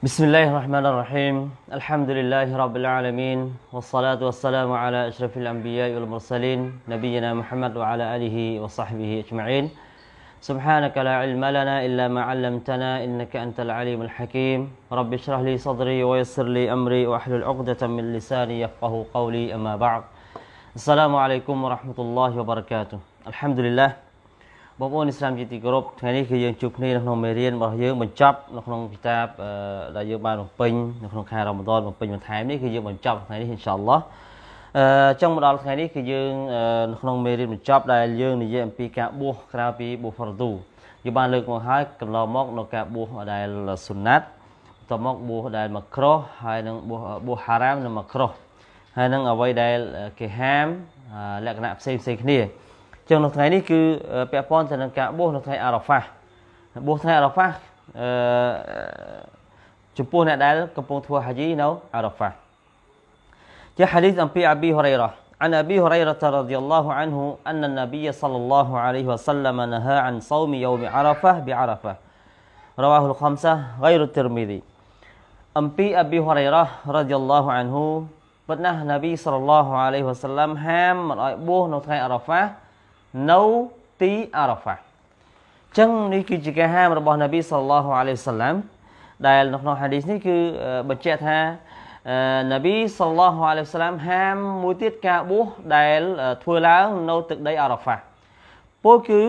بسم الله الرحمن الرحيم الحمد لله رب العالمين والصلاة والسلام على أشرف الأنبياء والمرسلين نبينا محمد وعلى آله وصحبه أجمعين سبحانك لا علم لنا إلا ما علمتنا إنك أنت العليم الحكيم رب اشرح لي صدري ويسر لي أمري وأحلل عقدة من لساني يفقه قولي أما بعد السلام عليكم ورحمة الله وبركاته الحمد لله បងប្អូនឥស្លាមជាទីគោរពថ្ងៃនេះគឺយើងជួបគ្នានៅក្នុងមេរៀនរបស់យើងបញ្ចប់នៅក្នុងគិតាប ដែលយើងបានបំពេញនៅក្នុងខែរ៉ាម៉ាឌនបំពេញបន្ថែមនេះគឺយើងបញ្ចប់ថ្ងៃនេះអ៊ីនសាអល់ឡោះអឺចង់មកដល់ថ្ងៃនេះគឺយើងនៅក្នុងមេរៀនបញ្ចប់ដែលយើងនិយាយអំពីការបួសក្រៅពីបួសហ្វរទូយើងបានលើកមកហើយកន្លងមក នៅការបួសដែលសុណាត់បន្ទាប់មកបួសដែលមកក្រោះហើយនឹងបួសបួសហារ៉ាមនិងមកក្រោះហើយនឹងអ្វីដែលគេហាមលក្ខណៈផ្សេងផ្សេងគ្នាចឹងនៅថ្ងៃនេះគឺពាក់ព័ន្ធទៅនឹងការបួសនៅថ្ងៃអារ៉ាហ្វាបួសថ្ងៃអារ៉ាហ្វាអឺចំពោះអ្នកដែលកំពុងធ្វើហាជីនៅអារ៉ាហ្វាជា hadith អំពី Abi Hurairah عن أبي هريرة رضي الله عنه أن النبي صلى الله عليه وسلم نهى عن صوم يوم عرفة بعرفة رواه الخمسة غير الترمذي អំពី Abi Hurairah រ៉ាឌីយ៉ាឡោះអានហ៊ូប៉ុន្តែ Nabi សល្លឡោះអាឡៃហ៊ីវ៉ាសល្លាមហាមមិនឲ្យបួសនៅថ្ងៃអារ៉ាហ្វានៅទីអារ៉ាហ្វាចឹងនេះគឺជាការហាមរបស់នប៊ីសល្លាហ៍អាឡៃសាឡាមដែលនៅក្នុងហាឌីសនេះគឺបញ្ជាក់ថានប៊ីសល្លាហ៍អាឡៃសាឡាមហាមមួយទៀតការបួសដែលធ្វើឡើងនៅទឹកដីអារ៉ាហ្វាពោលគឺ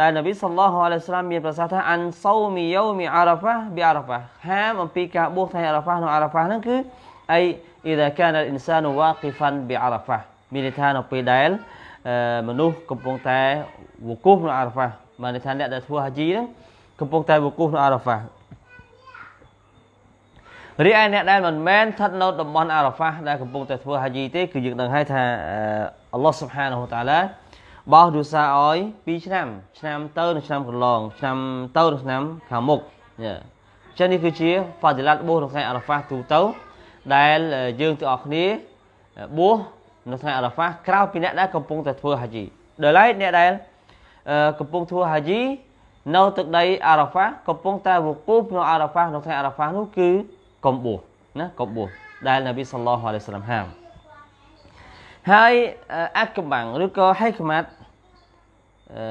ដែលនប៊ីសល្លាហ៍អាឡៃសាឡាមមានប្រសាសន៍ថាអានសោមីយោមីអារ៉ាហ្វាប៊ីអារ៉ាហ្វាហាមអំពីការបួសថ្ងៃអារ៉ាហ្វានៅអារ៉ាហ្វាហ្នឹងគឺអី إذا كان الإنسان واقفا بعرفة មានន័យថានៅពេលដែលមនុស្សកំពុងតែវកូសក្នុងអារ៉ាហ្វាបានន័យថាអ្នកដែលធ្វើហាជីហ្នឹងកំពុងតែវកូសក្នុងអារ៉ាហ្វារីឯអ្នកដែលមិនមែនស្ថិតនៅតំបន់អារ៉ាហ្វាដែលកំពុងតែ ធ្វើហាជីទេគឺយើងដឹងហើយថាអល់ឡោះស៊ុបហានហូតាឡាបោះរសាឲ្យ2ឆ្នាំ ឆ្នាំទៅនិងឆ្នាំកន្លងឆ្នាំទៅនិងឆ្នាំខាងមុខចឹងនេះគឺជាហ្វាឌីឡាត់បួសក្នុងថ្ងៃអារ៉ាហ្វាទូទៅដែលយើងទាំងអស់គ្នាបួសនៅថ្ងៃអារ៉ាហ្វាក្រៅពីអ្នកដែលកំពុងតែធ្វើហាជីដល់ឡែកអ្នកដែលកំពុងធ្វើហាជីនៅទឹកដីអារ៉ាហ្វាកំពុងតែវកូបនៅអារ៉ាហ្វានៅថ្ងៃអារ៉ាហ្វានោះគឺកំបួសណាកំបួសដែលនប៊ីសល្លោះអាឡៃសាឡាមហាមហើយអាក់កំបាំងឬក៏ហេកម៉ាត់អឺ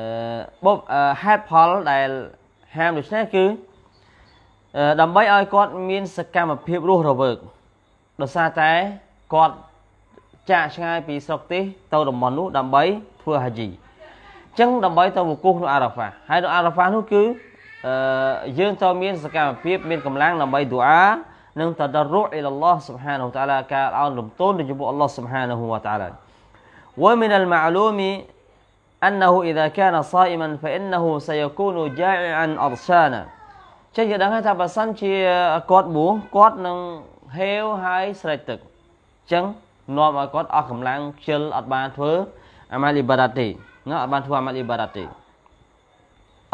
បបហេតុផលដែលហាមដូចនេះគឺដើម្បីឲ្យគាត់មានសកម្មភាពរស់រវើកដោយសារតែគាត់ចាកឆ្ងាយពីស្រុកទេសទៅតំបន់នោះដើម្បីធ្វើហាជីអញ្ចឹងដើម្បីទៅវគូសនៅអារ៉ាហ្វាហើយនៅអារ៉ាហ្វានោះគឺយើងត្រូវមានសកម្មភាពមានកម្លាំងដើម្បីឌូអានិងតដរុអ៊ីឡឡោះ سبحانه และ تعالى ការអោនលំទោនទៅចំពោះ Allah سبحانه และ تعالى ومن المعلوم أنه إذا كان صائما فإنه سيكون جائعا أرسانا ចឹងយើងដឹងថាបើសិនជាគាត់បួសគាត់នឹងហេវហើយស្រេកទឹកអញ្ចឹងនាំឲ្យគាត់អស់កម្លាំងខ្ជិលអត់បានធ្វើអាម៉ាលីបារ៉ាទេណាអត់បានធ្វើអាម៉ាលីបារ៉ាទេ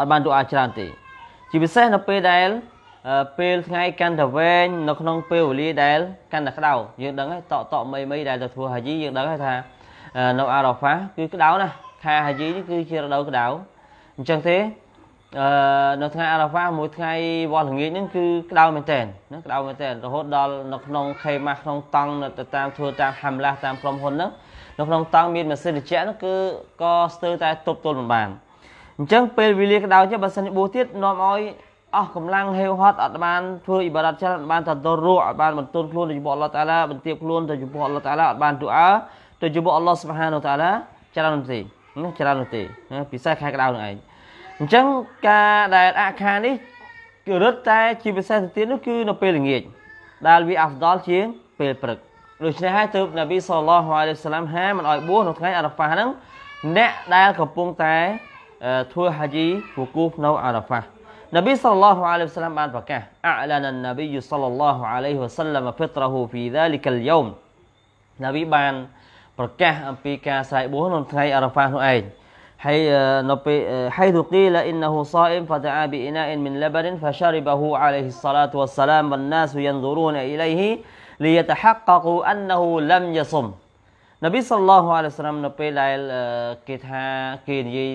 អត់បានទូអាច្រើនទេជាពិសេសនៅពេលដែលពេលថ្ងៃកាន់តែវែងនៅក្នុងពេលវេលាដែលកាន់តែក្តៅយើងដឹងហើយតកតកមីមីដែលទៅធ្វើហាជីយើងដឹងហើយថានៅអារ៉ាហ្វាគឺក្តៅណាស់ខែហាជីនេះគឺជារដូវក្តៅអញ្ចឹងទេអឺនៅថ្ងៃអារ៉ាវ៉ាមួយថ្ងៃវត្តល្ងាចហ្នឹងគឺក្តៅមែនតើណាក្តៅមែនតើរហូតដល់នៅក្នុងខេម៉ាស់ក្នុងតង់នៅតាមធ្វើតាមហាំឡាស់តាមក្រុមហ៊ុនហ្នឹងនៅក្នុងតង់មានម៉ាស៊ីនត្រជាក់ហ្នឹងគឺក៏ស្ទើរតែទប់ទល់មិនបានអញ្ចឹងពេលវេលាក្តៅចេះបើសិនបួសទៀតនាំឲ្យអស់កម្លាំងហេវហត់អត់បានធ្វើអ៊ីបាដាតច្រើនអត់បានតដរੂអត់បានបន្ទន់ខ្លួនទៅចំពោះអល់ឡោះតាឡាបន្ទាបខ្លួនទៅចំពោះអល់ឡោះតាឡាអត់បានទូអាទៅចំពោះអល់ឡោះសុបហានតាឡាច្រើននោះទេណាច្រើននោះទេពិសេសខែក្តៅនឹងឯងអញ្ចឹងការដែលអខានេះគឺរត់តែជាពិសេសទៅទៀតនោះគឺនៅពេលល្ងាចដែលវាអាហ្វដលជាង ពេលព្រឹកដូច្នេះហើយទើបនប៊ីសល្លោះអាឡៃសាឡាមហាមិនឲ្យបួសនៅថ្ងៃអារ៉ាហ្វាហ្នឹងអ្នកដែលកំពុងតែធ្វើហាជីវគូសនៅអារ៉ាហ្វានប៊ីសល្លោះអាឡៃសាឡាមបានប្រកាសអឡាននប៊ីសល្លោះអាឡៃវ៉ាសាឡាមហ្វីត្រហ៊ូហ្វីដាលីកលយូមនប៊ីបានប្រកាសអំពីការស្រែកបួសនៅថ្ងៃអារ៉ាហ្វានោះឯងហើយនៅពេល حيث قيل انه صائم فدعا بإناء من لبن فشربه عليه الصلاة والسلام والناس ينظرون إليه ليتحققوا انه لم يصم នប៊ីសល្លោះអាឡៃសាឡាមនៅពេលដែលគេថាគេនិយាយ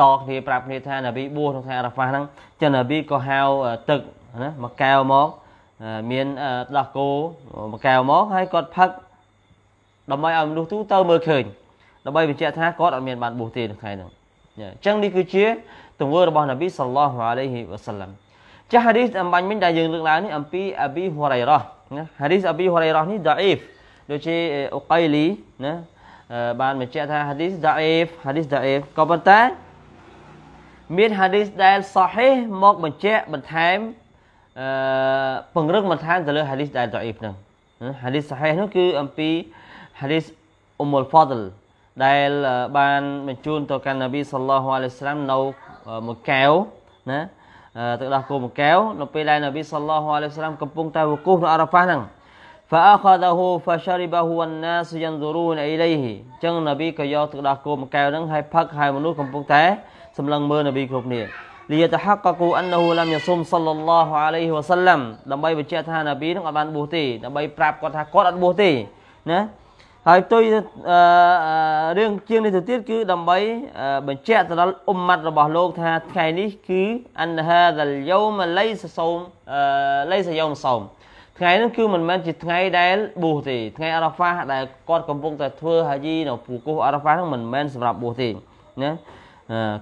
តគ្នាប្រាប់គ្នាថានប៊ីបួសក្នុងថ្ងៃអារ៉ាហ្វាហ្នឹងចឹងនប៊ីក៏ហៅទឹកណាមួយកែវមកមានដោះគោមួយកែវមកហើយគាត់ផឹកដើម្បីឲ្យមនុស្សទូទៅមើលឃើញដើម្បីបញ្ជាក់ថាគាត់អត់មានបានបួសទេនៅថ្ងៃហ្នឹងអញ្ចឹងនេះគឺជាទង្វើរបស់នប៊ីសល្លោះអាឡៃហ៊ីវ៉ាសាឡាំចាស់ហាឌីសអំបញ្ញមិញដែលយើងលើកឡើងនេះអំពីអាប៊ីហូរ៉ៃរ៉ោះណាហាឌីសអាប៊ីហូរ៉ៃរ៉ោះនេះដាអ៊ីហ្វដូចជាអូកៃលីណាបានបញ្ជាក់ថាហាឌីសដាអ៊ីហ្វហាឌីសដាអ៊ីហ្វក៏ប៉ុន្តែមានហាឌីសដែលសាហេះមកបញ្ជាក់បន្ថែមអឺពង្រឹងបន្ថែមទៅលើហាឌីសដែលដាអ៊ីហ្វហ្នឹងហាឌីសសាហេះនោះគឺអំពីហាឌីសអ៊ុមុលហ្វាដលដែលបានបញ្ជូនទៅកាន់នប៊ីសល្លោះអាឡៃស្លាមនៅមួយកែវណាទឹកដោះគោមួយកែវនៅពេលដែលនប៊ីសល្លោះអាឡៃស្លាមកំពុងតែវកូហ្វនៅអារ៉ាហ្វាហ្នឹង فأخذه فشربه والناس ينظرون إليه ចឹងនប៊ីក៏យកទឹកដោះគោមួយកែវហ្នឹងហើយផឹកហើយមនុស្សកំពុងតែសម្លឹងមើលនប៊ីគ្រប់គ្នា ليتحققوا انه لم يصوم صلى الله عليه وسلم ដើម្បីបញ្ជាក់ថានប៊ីនឹងអត់បានបួសទេដើម្បីប្រាប់គាត់ថាគាត់អត់បួសទេណាហើយទុយរឿងជាងនេះទៅទៀតគឺដើម្បីបញ្ជាក់ទៅដល់អ៊ុមម៉ាត់របស់លោកថាថ្ងៃនេះគឺអនហាដលយោមលៃសសោមលៃសយោមសោមថ្ងៃនេះគឺមិនមែនជាថ្ងៃដែលបួសទេថ្ងៃអារ៉ាហ្វាដែលគាត់កំពុងតែធ្វើហាជីនៅពូកុសអារ៉ាហ្វាហ្នឹងមិនមែនសម្រាប់បួសទេណា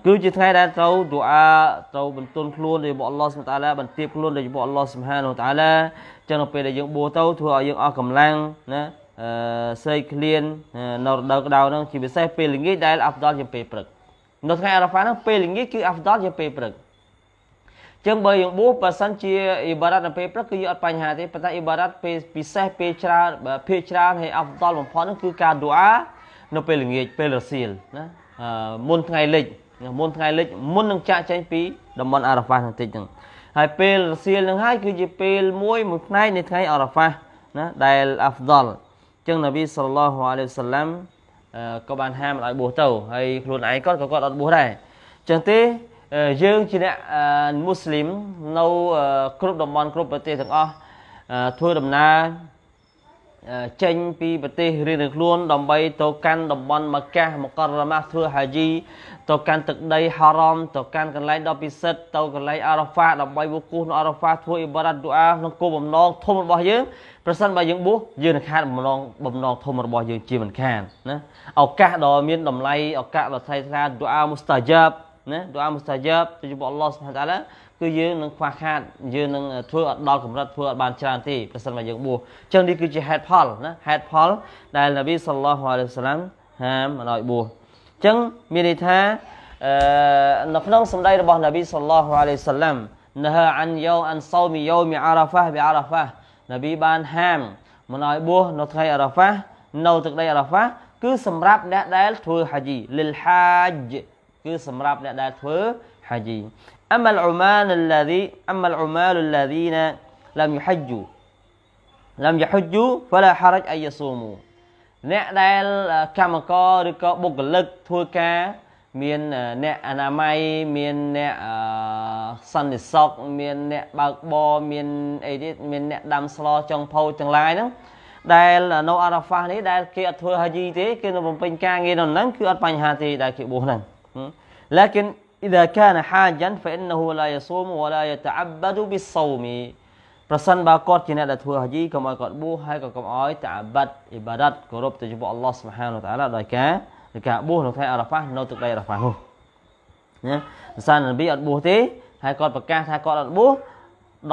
គឺជាថ្ងៃដែលត្រូវឌូអាត្រូវបន្ទន់ខ្លួនរបស់អល់ឡោះសុបតាឡាបន្ទាបខ្លួនរបស់អល់ឡោះសុបហានតាឡាចឹងនៅពេលដែលយើងបួសទៅធ្វើឲ្យយើងអស់កម្លាំងណាសេកក្លៀននៅរដូវក្តៅហ្នឹងជាពិសេសពេលល្ងាចដែលអាប់ដលជាពេលព្រឹកនៅថ្ងៃអារ៉ាហ្វាហ្នឹងពេលល្ងាចគឺអាប់ដលជាពេលព្រឹកចឹងបើយើងបួសបើសិនជាអ៊ីបារ៉ាត់នៅពេលព្រឹកគឺយើងអត់បញ្ហាទេប៉ុន្តែអ៊ីបារ៉ាត់ពេលពិសេសពេលច្រើនពេលច្រើនហើយអាប់ដលបំផុតហ្នឹងគឺការឌូអានៅពេលល្ងាចពេលរសៀលណាមុនថ្ងៃលិច មុនថ្ងៃលិចមុននឹងចាក់ចែងពីតំបន់អារ៉ាហ្វាហ្នឹងតិចហ្នឹងហើយពេលរសៀលហ្នឹងហើយគឺជាពេលមួយមួយផ្នែកនៃថ្ងៃអារ៉ាហ្វាណាដែលអាប់ដលចឹងនប៊ីសល្លោះអាឡៃសាឡាំក៏បានហាមឲ្យបួសទៅហើយខ្លួនឯងគាត់ក៏គាត់អត់បួសដែរចឹងទេយើងជាអ្នកមូស្លីមនៅគ្រប់តំបន់គ្រប់ប្រទេសទាំងអស់ធ្វើដំណើរចេញពីប្រទេសរៀងៗខ្លួនដើម្បីទៅកាន់តំបន់មកកាមកករមាសធ្វើហាជីទៅកាន់ទឹកដីហារ៉មទៅកាន់កន្លែងដ៏ពិសិដ្ឋទៅកន្លែងអារ៉ាហ្វាដើម្បីវគូសនៅអារ៉ាហ្វាធ្វើអ៊ីបារ៉ាតឌូអាក្នុងគោលបំណងធំរបស់យើងប្រសិនបើយើងបួសយើងនឹងខាតបំណងបំណងធំរបស់យើងជាមិនខានណាឱកាសដ៏មានតម្លៃឱកាសដ៏ថ្លៃថ្លាឌូអាមុស្តាយ៉ាបណាឌូអាមុស្តាយ៉ាបទៅជាមួយអល់ឡោះស៊ុបហានតាឡាគឺយើងនឹងខ្វះខាតយើងនឹងធ្វើអត់ដល់កម្រិតធ្វើអត់បានច្រើនទេប្រសិនបើយើងបួសអញ្ចឹងនេះគឺជាហេតុផលណាហេតុផល ដែលនប៊ីសល្លោះអាឡៃសាឡាមហាមមិនឲ្យបួសអញ្ចឹងមានន័យថាអឺនៅក្នុងសម្ដីរបស់នប៊ីសល្លោះអាឡៃសាឡាមណាហាអានយោអានសោមយោមីអារ៉ាហ្វាប៊ីអារ៉ាហ្វានប៊ីបានហាមមិនឲ្យបួសនៅថ្ងៃអារ៉ាហ្វានៅទឹកដីអារ៉ាហ្វាគឺសម្រាប់អ្នកដែលធ្វើហាជីលិលហាជីគឺសម្រាប់អ្នកដែលធ្វើហាជី أما العمال الذي أما العمال الذين لم يحجوا لم يحجوا فلا حرج أن يصوموا អ្នកដែលកម្មករឬក៏បុគ្គលិកធ្វើការមានអ្នកអនាម័យមានអ្នកសន្តិសុខមានអ្នកបើកបរមានអីទៀតមានអ្នកដាំស្លចុងផោទាំងឡាយហ្នឹងដែលនៅអារ៉ាហ្វានេះដែលគេអត់ធ្វើហាជីទេគេនៅបំពេញការងារនៅហ្នឹងគឺអត់បញ្ហាទេដែលគេបួសហ្នឹង لكن إذا كان حاجا فإنه لا يصوم ولا يتعبد بالصوم ប្រសិនបើគាត់ជាអ្នកដែលធ្វើហជីកុំឲ្យគាត់បួសហើយកុំឲ្យតាបាត់អ៊ីបាដាតគោរពទៅចំពោះអល់ឡោះស៊ុបហានវតាឡាដោយការដោយការបួសនៅថ្ងៃអារ៉ាហ្វានៅទឹកដីអារ៉ាហ្វានោះណាប្រសិននប៊ីអត់បួសទេហើយគាត់ប្រកាសថាគាត់អត់បួស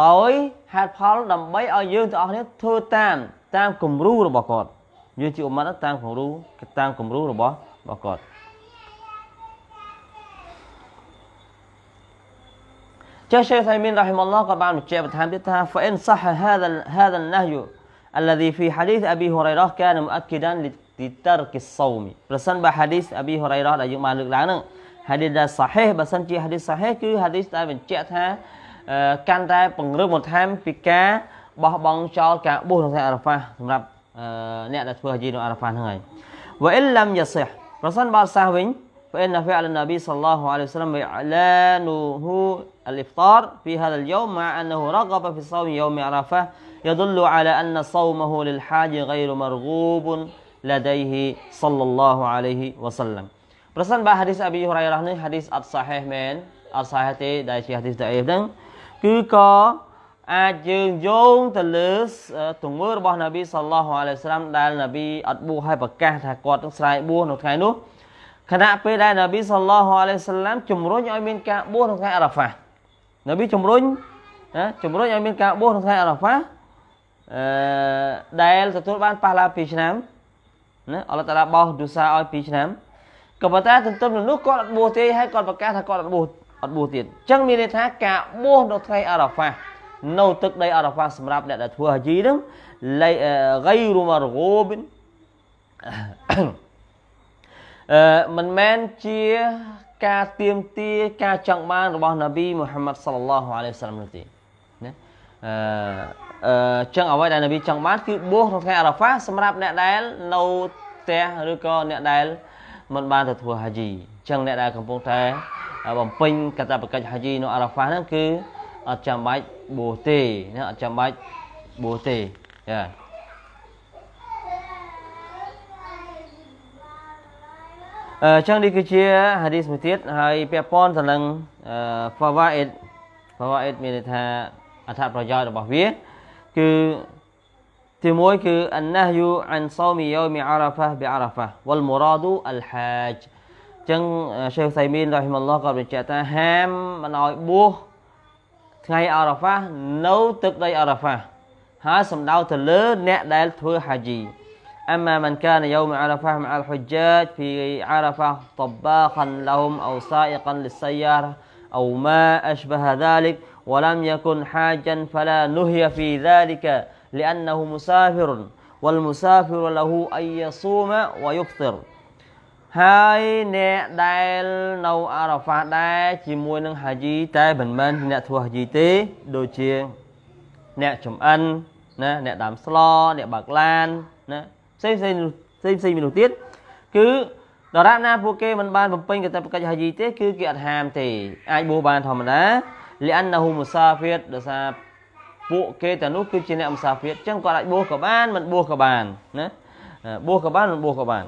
ដោយហេតុផលដើម្បីឲ្យយើងទាំងអស់គ្នាធ្វើតាមតាមគំរូរបស់គាត់យើងជាអ៊ុមម៉ាត់តាមគំរូតាមគំរូរបស់របស់គាត់ شيخ عثيمين رحمه الله طبعا جاء بتحديثها فإن صح هذا هذا النهي الذي في حديث أبي هريرة كان مؤكدا لترك الصوم برسن بحديث أبي هريرة صحيح صحيح ដែលយើងបានលើកឡើងហ្នឹង hadith ដែល sahih បើសិនជា hadith sahih គឺ عرفة ដែលបញ្ជាក់ថាកាន់តែពង្រឹងបន្ថែមពីការបោះបង់ចោលការបួសនៅថ្ងៃអារ៉ាហ្វាសម្រាប់អ្នកដែលធ្វើហាជីនៅអារ៉ាហ្វាហ្នឹងហើយ وإن لم يصح ប្រសិនបើសះវិញ فإن فعل النبي صلى الله عليه وسلم إعلانه الإفطار في هذا اليوم مع أنه رغب في صوم يوم عرفة يدل على أن صومه للحاج غير مرغوب لديه صلى الله عليه وسلم ប្រសិនបើ hadis អប៊ីហ៊ុរ៉ៃរ៉ានេះ hadis អត់ sahih មែនអត់ sahih ទេដែលជា hadis ដែលអេហ្នឹងគឺក៏អាចយើងយោងទៅលើទង្វើរបស់នប៊ីសល្លោះអាឡៃសាឡាំដែលនប៊ីអត់បួសហើយប្រកាសថាគាត់នឹងស្រ័យបួសនៅថ្ងៃនោះខណៈពេលដែលនប៊ីសល្លោះអាឡៃសាឡាំជំរុញឲ្យមានការបួសនៅថ្ងៃអារ៉ាហ្វានប៊ីជំរុញណាជំរុញឲ្យមានការបួសក្នុងថ្ងៃអារ៉ាហ្វាអឺដែលទទួលបានប៉ះឡា2ឆ្នាំណាអល់ឡោះតាឡាបោសឌូសាឲ្យ2ឆ្នាំក៏ប៉ុន្តែទន្ទឹមនឹងនោះគាត់អត់បួសទេហើយគាត់ប្រកាសថាគាត់អត់បួសអត់បួសទៀតអញ្ចឹងមានន័យថាការបួសនៅថ្ងៃអារ៉ាហ្វានៅទឹកដីអារ៉ាហ្វាសម្រាប់អ្នកដែលធ្វើហាជីហ្នឹងឡៃហ្គៃរូម៉ារហ្គូបិនអឺមិនមែនជាការទៀមទាការចង់បានរបស់នប៊ីមូហាម៉ាត់សល្លឡោះអាឡៃហ៊ីវសាឡាមនោះទេណាអឺចឹងអ្វីដែលនប៊ីចង់បានគឺបួសក្នុងថ្ងៃអារ៉ាហ្វាសម្រាប់អ្នកដែលនៅផ្ទះឬក៏អ្នកដែលមិនបានទៅធ្វើហាជីចឹងអ្នកដែលកំពុងតែបំពេញកាតព្វកិច្ចហាជីនៅអារ៉ាហ្វាហ្នឹងគឺអត់ចាំបាច់បួសទេណាអត់ចាំបាច់បួសទេចាអញ្ចឹងនេះគឺជាហាឌីសមួយទៀតហើយពាក់ព័ន្ធទៅនឹង fawaid fawaid មានន័យថាអត្ថប្រយោជន៍របស់វាគឺទីមួយគឺ annahyu an sawmi yawmi arafah bi arafah wal muradu al hajj អញ្ចឹង Sheikh Saimin rahimahullah ក៏បញ្ជាក់ថាហាមមិនឲ្យបួសថ្ងៃអារ៉ាហ្វានៅទឹកដីអារ៉ាហ្វាហើយសំដៅទៅលើអ្នកដែលធ្វើហាជី أما من كان يوم عرفة مع الحجاج في عرفة طباخا لهم أو سائقا للسيارة أو ما أشبه ذلك ولم يكن حاجا فلا نهي في ذلك لأنه مسافر والمسافر له أن يصوم ويفطر هاي نو عرفة حجي حجي من تي دو جي ហើយអ្នកដែលនៅអារ៉ាហ្វាដែរជាមួយនឹងហាជីតែមិនមែនអ្នកធ្វើហាជីទេដូចជាអ្នកចំអិនណាអ្នកដាំស្លអ្នកបើកឡានណាផ្សេងផ្សេងផ្សេងផ្សេងមាននោះទៀតគឺដរាបណាពួកគេមិនបានបំពេញកតបកិច្ចហាជីទេគឺគេអត់ហាមទេអាចបួសបានធម្មតាលិអានណូមូសាហ្វៀតដោយសារពួកគេទាំងនោះគឺជាអ្នកមសាហ្វៀតអញ្ចឹងគាត់អាចបួសក៏បានមិនបួសក៏បានណាបួសក៏បានមិនបួសក៏បាន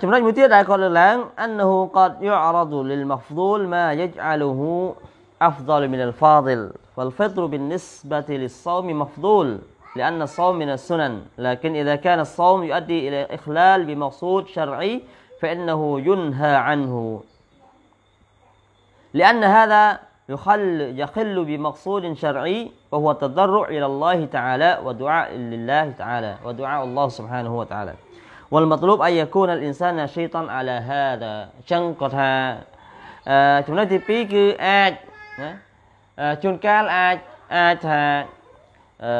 ចំណុចមួយទៀតដែលគាត់លើកឡើងអន្នូកតយុអរឌូលលមហ្វឌូលម៉ាយជអាលូហ៊ូអហ្វដលមីនលហ្វាឌលវលហ្វិត្រុបិននិស្បតិលិសោមមហ្វឌូល لأن الصوم من السنن لكن إذا كان الصوم يؤدي إلى إخلال بمقصود شرعي فإنه ينهى عنه لأن هذا يخل يخل بمقصود شرعي وهو التضرع إلى الله تعالى ودعاء لله تعالى ودعاء الله سبحانه وتعالى والمطلوب أن يكون الإنسان نشيطا على هذا ចងគាតថាចណចទ آج គអាចណាជនកាលអាចអាចថាអឺ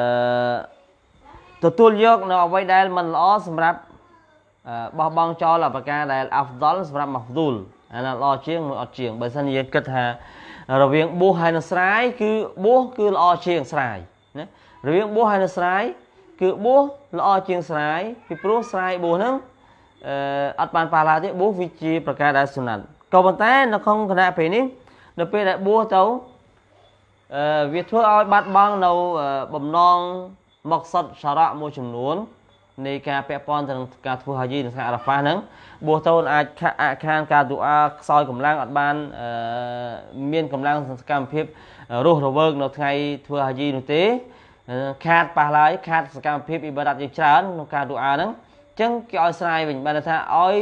ទទួលយកនៅអ្វីដែលមិនល្អសម្រាប់បោះបង់ចោលអបការដែលអាហ្វដលសម្រាប់ម៉ាហ្វឌូលអាណាល្អជាងមួយអត់ជាងបើសិនជាយើងគិតថា រវាងបួសហើយនឹងស្រាយគឺបួសគឺល្អជាងស្រាយណារវាងបួសហើយនឹងស្រាយ គឺបួសល្អជាងស្រាយពីព្រោះស្រាយបួសហ្នឹងអឺអត់បានប៉ះឡើយទេបួសវាជាប្រការដែលសុណាត់ក៏ប៉ុន្តែនៅក្នុងគណៈពេលនេះនៅពេលដែលបួសទៅវាធ្វើឲ្យបាត់បង់នៅបំណងមកសុតសារៈមួយចំនួននៃការពាក់ព័ន្ធទៅនឹងការធ្វើហាជីនៅថ្ងៃអារ៉ាហ្វាហ្នឹងបួសតូនអាចអខានការទូអាខ្សោយកម្លាំងអត់បានមានកម្លាំងសកម្មភាពរស់រវើក នៅថ្ងៃធ្វើហាជីនោះទេខាតប៉ះឡើយខាតសកម្មភាពអ៊ីបាដាតជាច្រើនក្នុងការទូអាហ្នឹងអញ្ចឹងគេឲ្យស្រាយវិញបានថាឲ្យ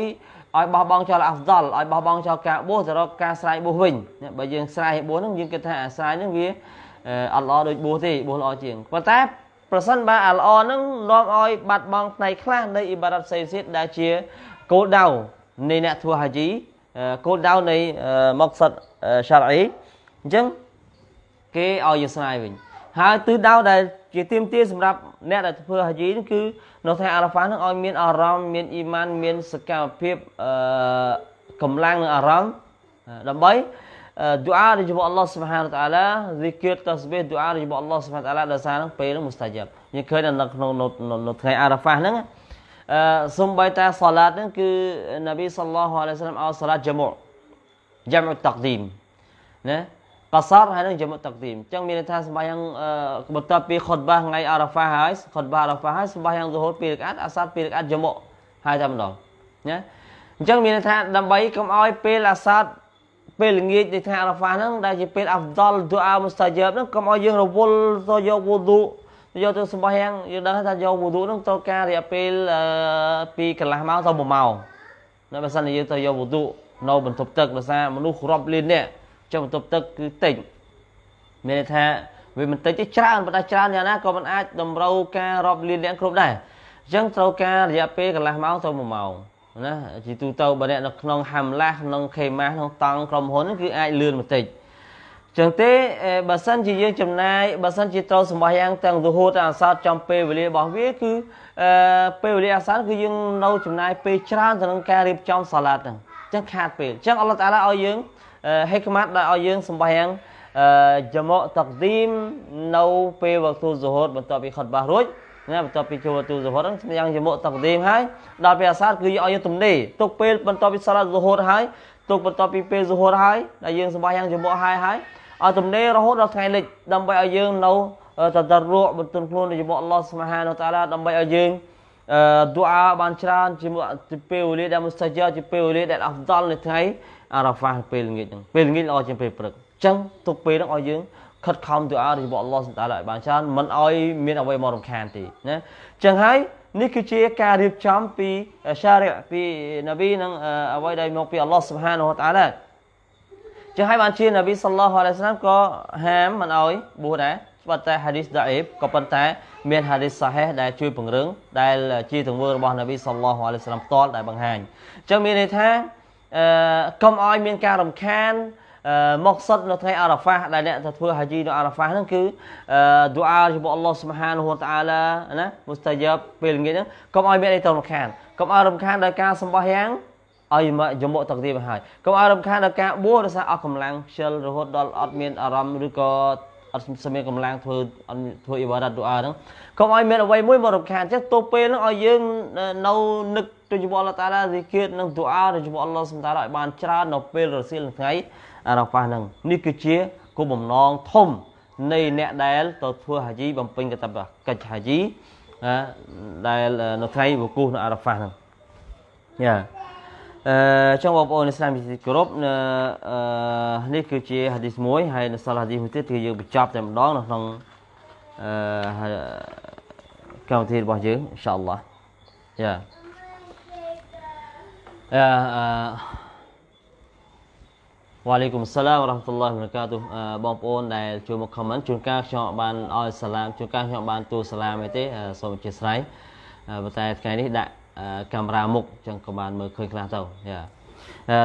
ឲ្យបោះបង់ចោលអាហ្វដលឲ្យបោះបង់ចោលការបួសទៅរកការស្រ័យបួសវិញបើយើងស្រ័យបួសហ្នឹងយើងគិតថាអាស្រ័យហ្នឹងវាអត់ល្អដូចបួសទេបួសល្អជាងប៉ុន្តែប្រសិនបើអាល្អហ្នឹងនាំឲ្យបាត់បង់ផ្នែកខ្លះនៃអ៊ីបារ៉ាត់ផ្សេងទៀតដែលជាគោលដៅនៃអ្នកធ្វើហាជីគោលដៅនៃមកសិតសារអ៊ីអញ្ចឹងគេឲ្យយើងស្រ័យវិញហើយទិសដៅដែលជាទៀមទាសម្រាប់អ្នកដែលធ្វើហាជីគឺនៅថ្ងៃអារ៉ាហ្វានឹងឲ្យមានអារម្មណ៍មានអ៊ីម៉ានមានសកម្មភាពអឺកម្លាំងនឹងអារម្មណ៍ដើម្បីឌូអារបស់ Allah Subhanahu wa ta'ala វិគិត tasbih ឌូអារបស់ Allah Subhanahu wa ta'ala ដោយសារនឹងពេលនឹង mustajab យើងឃើញនៅក្នុងនៅថ្ងៃអារ៉ាហ្វាហ្នឹងអឺសំបីតាសាឡាតហ្នឹងគឺ Nabi sallallahu alaihi wasallam ឲ្យសាឡាត jamu' jamu' taqdim ណាកសរហើយនឹងយមតកទីមអញ្ចឹងមានន័យថាសម្បាយ៉ាងបន្ទាប់ពីខុតបាថ្ងៃអារ៉ាហ្វាហើយខុតបាអារ៉ាហ្វាហើយសម្បាយ៉ាងរហូតពីរកាត់អាសាត់ពីរកាត់យមហើយតែម្ដងណាអញ្ចឹងមានន័យថាដើម្បីកុំឲ្យពេលអាសាត់ពេលល្ងាចនៃថ្ងៃអារ៉ាហ្វាហ្នឹងដែលជាពេលអាហ្វដលឌូអាមុស្តាជាបហ្នឹងកុំឲ្យយើងរវល់ទៅយកវូឌូយកទៅសម្បាយ៉ាងយើងដឹងថាយកវូឌូហ្នឹងត្រូវការរយៈពេលពីកន្លះម៉ោងទៅ1ម៉ោងណាបើសិនជាយើងទៅយកវូឌូនៅបន្ទប់ទឹកដោយសារមនុស្សរាប់លាននាក់ចុះបន្ទប់ទឹកគឺតិចមានន័យថាវាមិនតិចទេច្រើនប៉ុន្តែច្រើនយ៉ាងណាក៏មិនអាចតម្រូវការរាប់លានលានគ្រប់ដែរអញ្ចឹងត្រូវការរយៈពេលកន្លះម៉ោងទៅ1ម៉ោងណាជាទូទៅបើអ្នកនៅក្នុងហាំឡាស់ក្នុងខេម៉ាស់ក្នុងតង់ក្រុមហ៊ុនគឺអាចលឿនបន្តិចចឹងទេបើសិនជាយើងចំណាយបើសិនជាត្រូវសម្បោះយ៉ាងទាំងលុហូតអាសតចំពេលវេលារបស់វាគឺអឺពេលវេលាអាសតគឺយើងនៅ ចំណាយពេលច្រើនទៅនឹងការរៀបចំសាឡាតហ្នឹងចឹងខាតពេលចឹងអល់ឡោះតាឡាឲ្យយើងហេកម៉ាត់ដែលឲ្យយើងសម្បែងជាមកតាក់ទីមនៅពេលវគ្គសុហតបន្ទាប់ពីខត់បាសរួចណាបន្ទាប់ពីចូលទូសុហតហ្នឹងយ៉ាងជាមកតាក់ទីមហើយដល់ពេលអាសាតគឺឲ្យយើងទំនេរទុកពេលបន្ទាប់ពីសាឡាសុហតហើយទុកបន្ទាប់ពីពេលសុហតហើយដែលយើងសម្បែងជាមកហើយហើយឲ្យទំនេររហូតដល់ថ្ងៃលិចដើម្បីឲ្យយើងនៅតតរក់បន្ទន់ខ្លួនជាមួយអល់ឡោះស្មាហានតាឡាដើម្បីឲ្យយើងអឺឌូអាបានច្រើន ជាមួយពេលវេលាដែលមុស្តាជាជាពេលវេលាដែលអាហ្វដលនៅថ្ងៃអារ៉ាហ្វាពេលល្ងាចហ្នឹងពេលល្ងាចល្អជាងពេលព្រឹកអញ្ចឹងទុកពេលហ្នឹងឲ្យយើងខិតខំទៅអារបស់អល់ឡោះសុតាឡាឲ្យបានច្រើនមិនឲ្យមានអ្វីមករំខានទេណាអញ្ចឹងហើយនេះគឺជាការរៀបចំពីសារិពីនប៊ីនឹងអ្វីដែលមកពីអល់ឡោះសុបហានវតាឡាចឹងហើយបានជានប៊ីសល្លោះអាឡៃសាឡាមក៏ហាមមិនឲ្យបួសដែរប៉ុន្តែហាឌីសដាអេបក៏ប៉ុន្តែ មានហាឌីសសាហេះដែលជួយពង្រឹងដែលជាទង្វើរបស់នប៊ីសល្លោះអាឡៃសាឡាមផ្ទាល់ដែលបង្ហាញចឹងមានន័យថាអឺកុំឲ្យមានការរំខានមកសិតនៅថ្ងៃអារ៉ាហ្វាដែលអ្នកទៅធ្វើហាជីនៅអារ៉ាហ្វាហ្នឹងគឺឌូអារបស់អល់ឡោះស៊ុបហានហូតាអាឡាណាមូស្តាយ៉ាបពេលងាយហ្នឹងកុំឲ្យមានអីទៅរំខានកុំឲ្យរំខានដោយការសម្បោះយ៉ាងឲ្យមកយមកទឹកទីមកហើយកុំឲ្យរំខានដល់ការបួសដោយសារអស់កម្លាំងខ្ជិលរហូតដល់អត់មានអារម្មណ៍ឬក៏អត់មានកម្លាំងធ្វើអត់ធ្វើអ៊ីបារ៉ាត់ឌូអាហ្នឹងកុំឲ្យមានអ្វីមួយមករំខានចឹងទៅពេលហ្នឹងឲ្យយើងនៅនឹកទៅជាមួយអល់ឡោះតាឡាហ្សិគិតនិងឌូអាទៅជាមួយអល់ឡោះសុបតាឡាឲ្យបានច្រើននៅពេលរសៀលថ្ងៃរ៉ាហ្វាហ្នឹងនេះគឺជាគោលបំណងធំនៃអ្នកដែលទៅធ្វើហាជីបំពេញកតបកិច្ចហាជីដែលនៅថ្ងៃវគូសនៅអារ៉ាហ្វាហ្នឹងយ៉ាអឺចង់បងប្អូនឥស្លាមជាទីគោរពអឺនេះគឺជាហាឌីសមួយហើយនៅសល់ហាឌីសមួយទៀតគឺយើងបញ្ចប់តែម្ដងនៅក្នុងអឺកម្មវិធីរបស់យើងអ៊ីនសាអល់ឡោះយ៉ាវ៉ាឡៃគុំសាឡាមរ៉ាហ្មាតុលឡាហ៊ីវ៉ាកាទុបងប្អូនដែលចូលមកខមមិនជួនកាលខ្ញុំបានឲ្យសាឡាមជួនកាលខ្ញុំបានទូសាឡាមអីទេសូមអធិស្ឋានប៉ុន្តែថ្ងៃនេះដាក់កាមេរ៉ាមុខអញ្ចឹងក៏បានមើលឃើញខ្លះទៅយ៉ា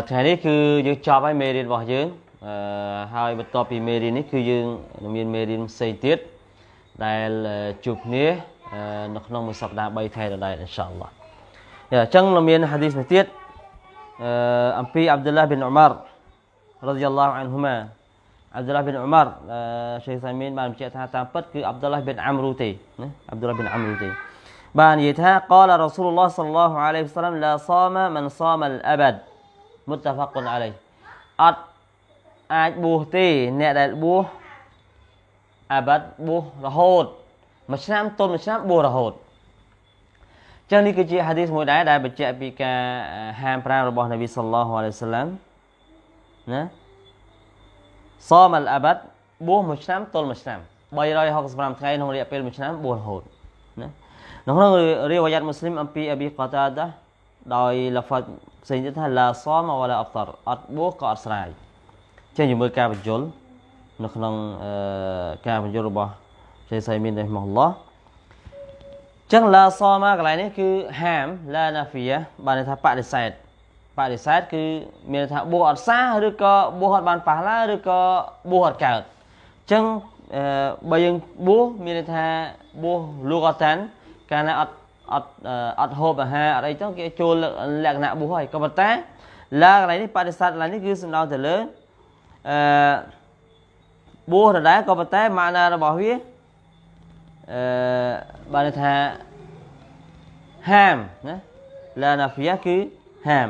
ថ្ងៃនេះគឺយើងចប់ហើយមេរៀនរបស់យើង ហើយបន្ទាប់ពីមេរៀននេះគឺយើងនឹងមានមេរៀនផ្សេងទៀតដែលជួបគ្នានៅក្នុងមួយសប្តាហ៍3ថ្ងៃដដែលអ៊ីនសាអល់ឡោះយ៉ាអញ្ចឹងនៅមាន ហាឌីសមួយទៀត آه، أمبي عبد الله بن عمر رضي الله عنهما عبد الله بن عمر آه، شيخ سامين ما نمشي تها تامبت كي عبد الله بن عمرو تي عبد الله بن عمرو تي بان يتها قال رسول الله صلى الله عليه وسلم لا صام من صام الأبد متفق عليه أت أت بوه تي نيت بوه أبد بوه رهود مشنام تون مشنام بوه رهود ចឹងនេះគឺជាហាឌីសមួយដែរដែលបញ្ជាក់ពីការហាមប្រាមរបស់នប៊ីសុលឡោះអាឡៃសាឡាំណាសមអលអាបាត់បួសមួយឆ្នាំទល់មួយឆ្នាំ365ថ្ងៃក្នុងរយៈពេលមួយឆ្នាំបួសរហូតណានៅក្នុងរាវយ៉ាត់មូស្លីមអំពីអប៊ីកាតាដាដោយលហ្វាត់ផ្សេងទៀតថាឡាសមវឡាអបតរអត់បួសក៏អត់ស្រាយចឹងយើងមើលការបញ្យលនៅក្នុងការបញ្យលរបស់ជេសៃមីនរ៉េម៉ុលឡោះចឹងឡាសមកកន្លែងនេះគឺហាមឡាណាហ្វីយ៉ាបានន័យថាបដិសេធបដិសេធគឺមានថាបួសអត់សាឬក៏បួសអត់បានប៉ះឡាឬក៏បួសអត់កើតចឹងបើយើងបួសមានន័យថាបួសលោកអត់តានកាលណាអត់អត់អត់ហូបអាហារអត់អីចឹងគេចូលលក្ខណៈបួសហើយក៏ប៉ុន្តែឡាកន្លែងនេះបដិសេធកន្លែងនេះគឺសំដៅទៅលើអឺបួសដដែលក៏ប៉ុន្តែម៉ាណារបស់វាអឺបានន័យថាហាមណាឡាណាហ្វីយ៉ាគឺហាម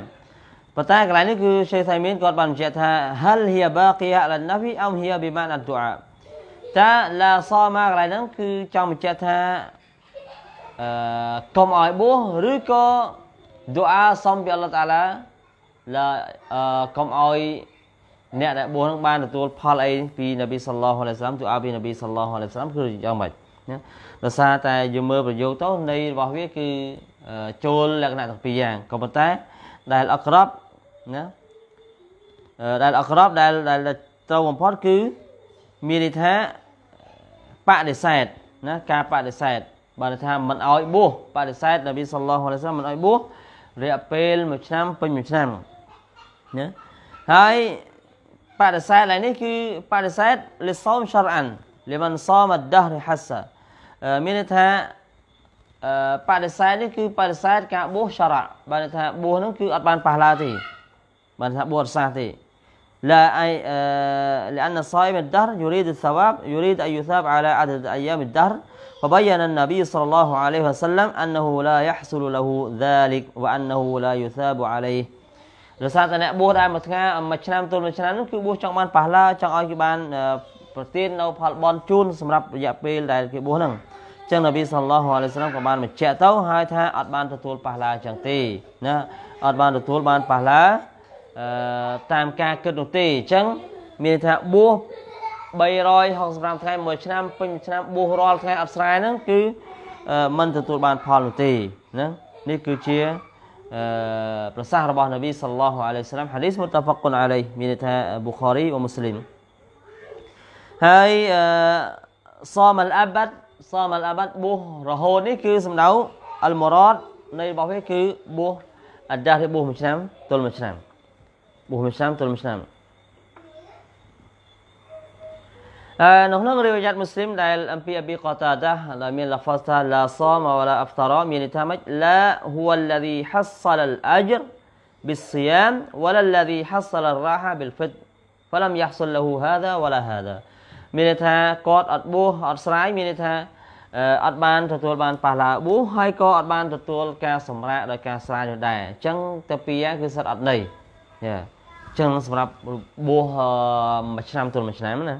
ប៉ុន្តែកន្លែងនេះគឺសេសៃមានគាត់បានបញ្ជាក់ថាហលហ៊ីបាគីយ៉ាឡាណាហ្វីអមហ៊ីប៊ីម៉ានអឌូអាតាឡាសម៉ាកន្លែងហ្នឹងគឺចង់បញ្ជាក់ថាអឺកុំឲ្យបួសឬក៏ឌូអាសុំពីអល់ឡោះតាឡាឡាអឺកុំឲ្យអ្នកដែលបួសនឹងបានទទួលផលអីពីនប៊ីសល្លោះអាឡៃសាឡាមទូអាពីនប៊ីសល្លោះអាឡៃសាឡាមគឺយ៉ាងម៉េចណាដោយសារតែយើងមើលប្រយោគទៅនៃរបស់វាគឺចូលលក្ខណៈទាំងពីរយ៉ាងក៏ប៉ុន្តែដែលអក្រប់ណាដែលអក្រប់ដែលដែលត្រូវបំផុតគឺមានន័យថាបដិសេធណាការបដិសេធបានថាមិនអោយបួសបដិសេធនប៊ីសល្លោះអាឡៃសាមិនអោយបួសរយៈពេល1ឆ្នាំពេញ1ឆ្នាំណាហើយបដិសេធឡើយនេះគឺបដិសេធលិសោមសរអានលិមិនសោមដះរហាសាមានន័យថាបដិសេធនេះគឺបដិសេធការបួសចរៈបានថាបួសនោះគឺអត់បានប៉ះឡើទេបានថាបួសអត់សះទេឡាអៃលអានសាយមដរយូរីដសវាបយូរីដអាយូសាបអាឡាអាដអាយ៉ាមដរ فبين النبي صلى الله عليه وسلم أنه لا يحصل له ذلك وأنه لا يثاب عليه ដោយសារតែអ្នកបួសដែលមួយថ្ងៃមួយឆ្នាំទល់មួយឆ្នាំនោះគឺបួសចង់បានប៉ះឡើចង់ឲ្យគេបានប្រទាននៅផលបន់ជូនសម្រាប់រយៈពេលដែលគេបួសហ្នឹងចឹងនប៊ីសល្លោះអាឡៃសាឡាមក៏បានបញ្ជាក់ទៅហើយថាអត់បានទទួលប៉ះឡាចឹងទេណាអត់បានទទួលបានប៉ះឡាអឺតាមការគិតនោះទេអញ្ចឹងមានថាបួស365ថ្ងៃមួយឆ្នាំពេញឆ្នាំបួសរាល់ថ្ងៃអត់ស្រែហ្នឹងគឺมันទទួលបានផលនោះទេណានេះគឺជាអឺប្រសាសន៍របស់នប៊ីសល្លោះអាឡៃសាឡាមហាឌីសមុតតាហ្វកុនអាឡៃមានន័យថាប៊ូខារីវ៉ាមូស្លីមហើយអឺសមអលអាបាត់ صام الأبد بوه رهون نيه كي سم داو المراد ني بابه كي بوه أداري بوه مشنام تول مشنام بوه مشنام تول مشنام نحن نريد وجهات مسلم دائل أمبي أبي لا من لفظة لا صام ولا أفطر من تامج لا هو الذي حصل الأجر بالصيام ولا الذي حصل الراحة بالفطر فلم يحصل له هذا ولا هذا មានន័យថាគាត់អត់បួសអត់ស្រាយមានន័យថាអត់បានទទួលបានប៉ះឡាប៊ូហើយក៏អត់បានទទួលការសម្រាកដោយការស្រាយនោះដែរអញ្ចឹងតាពីយ៉ាងគឺសិតអត់ន័យចាអញ្ចឹងសម្រាប់បួសមួយឆ្នាំទល់មួយឆ្នាំណាចា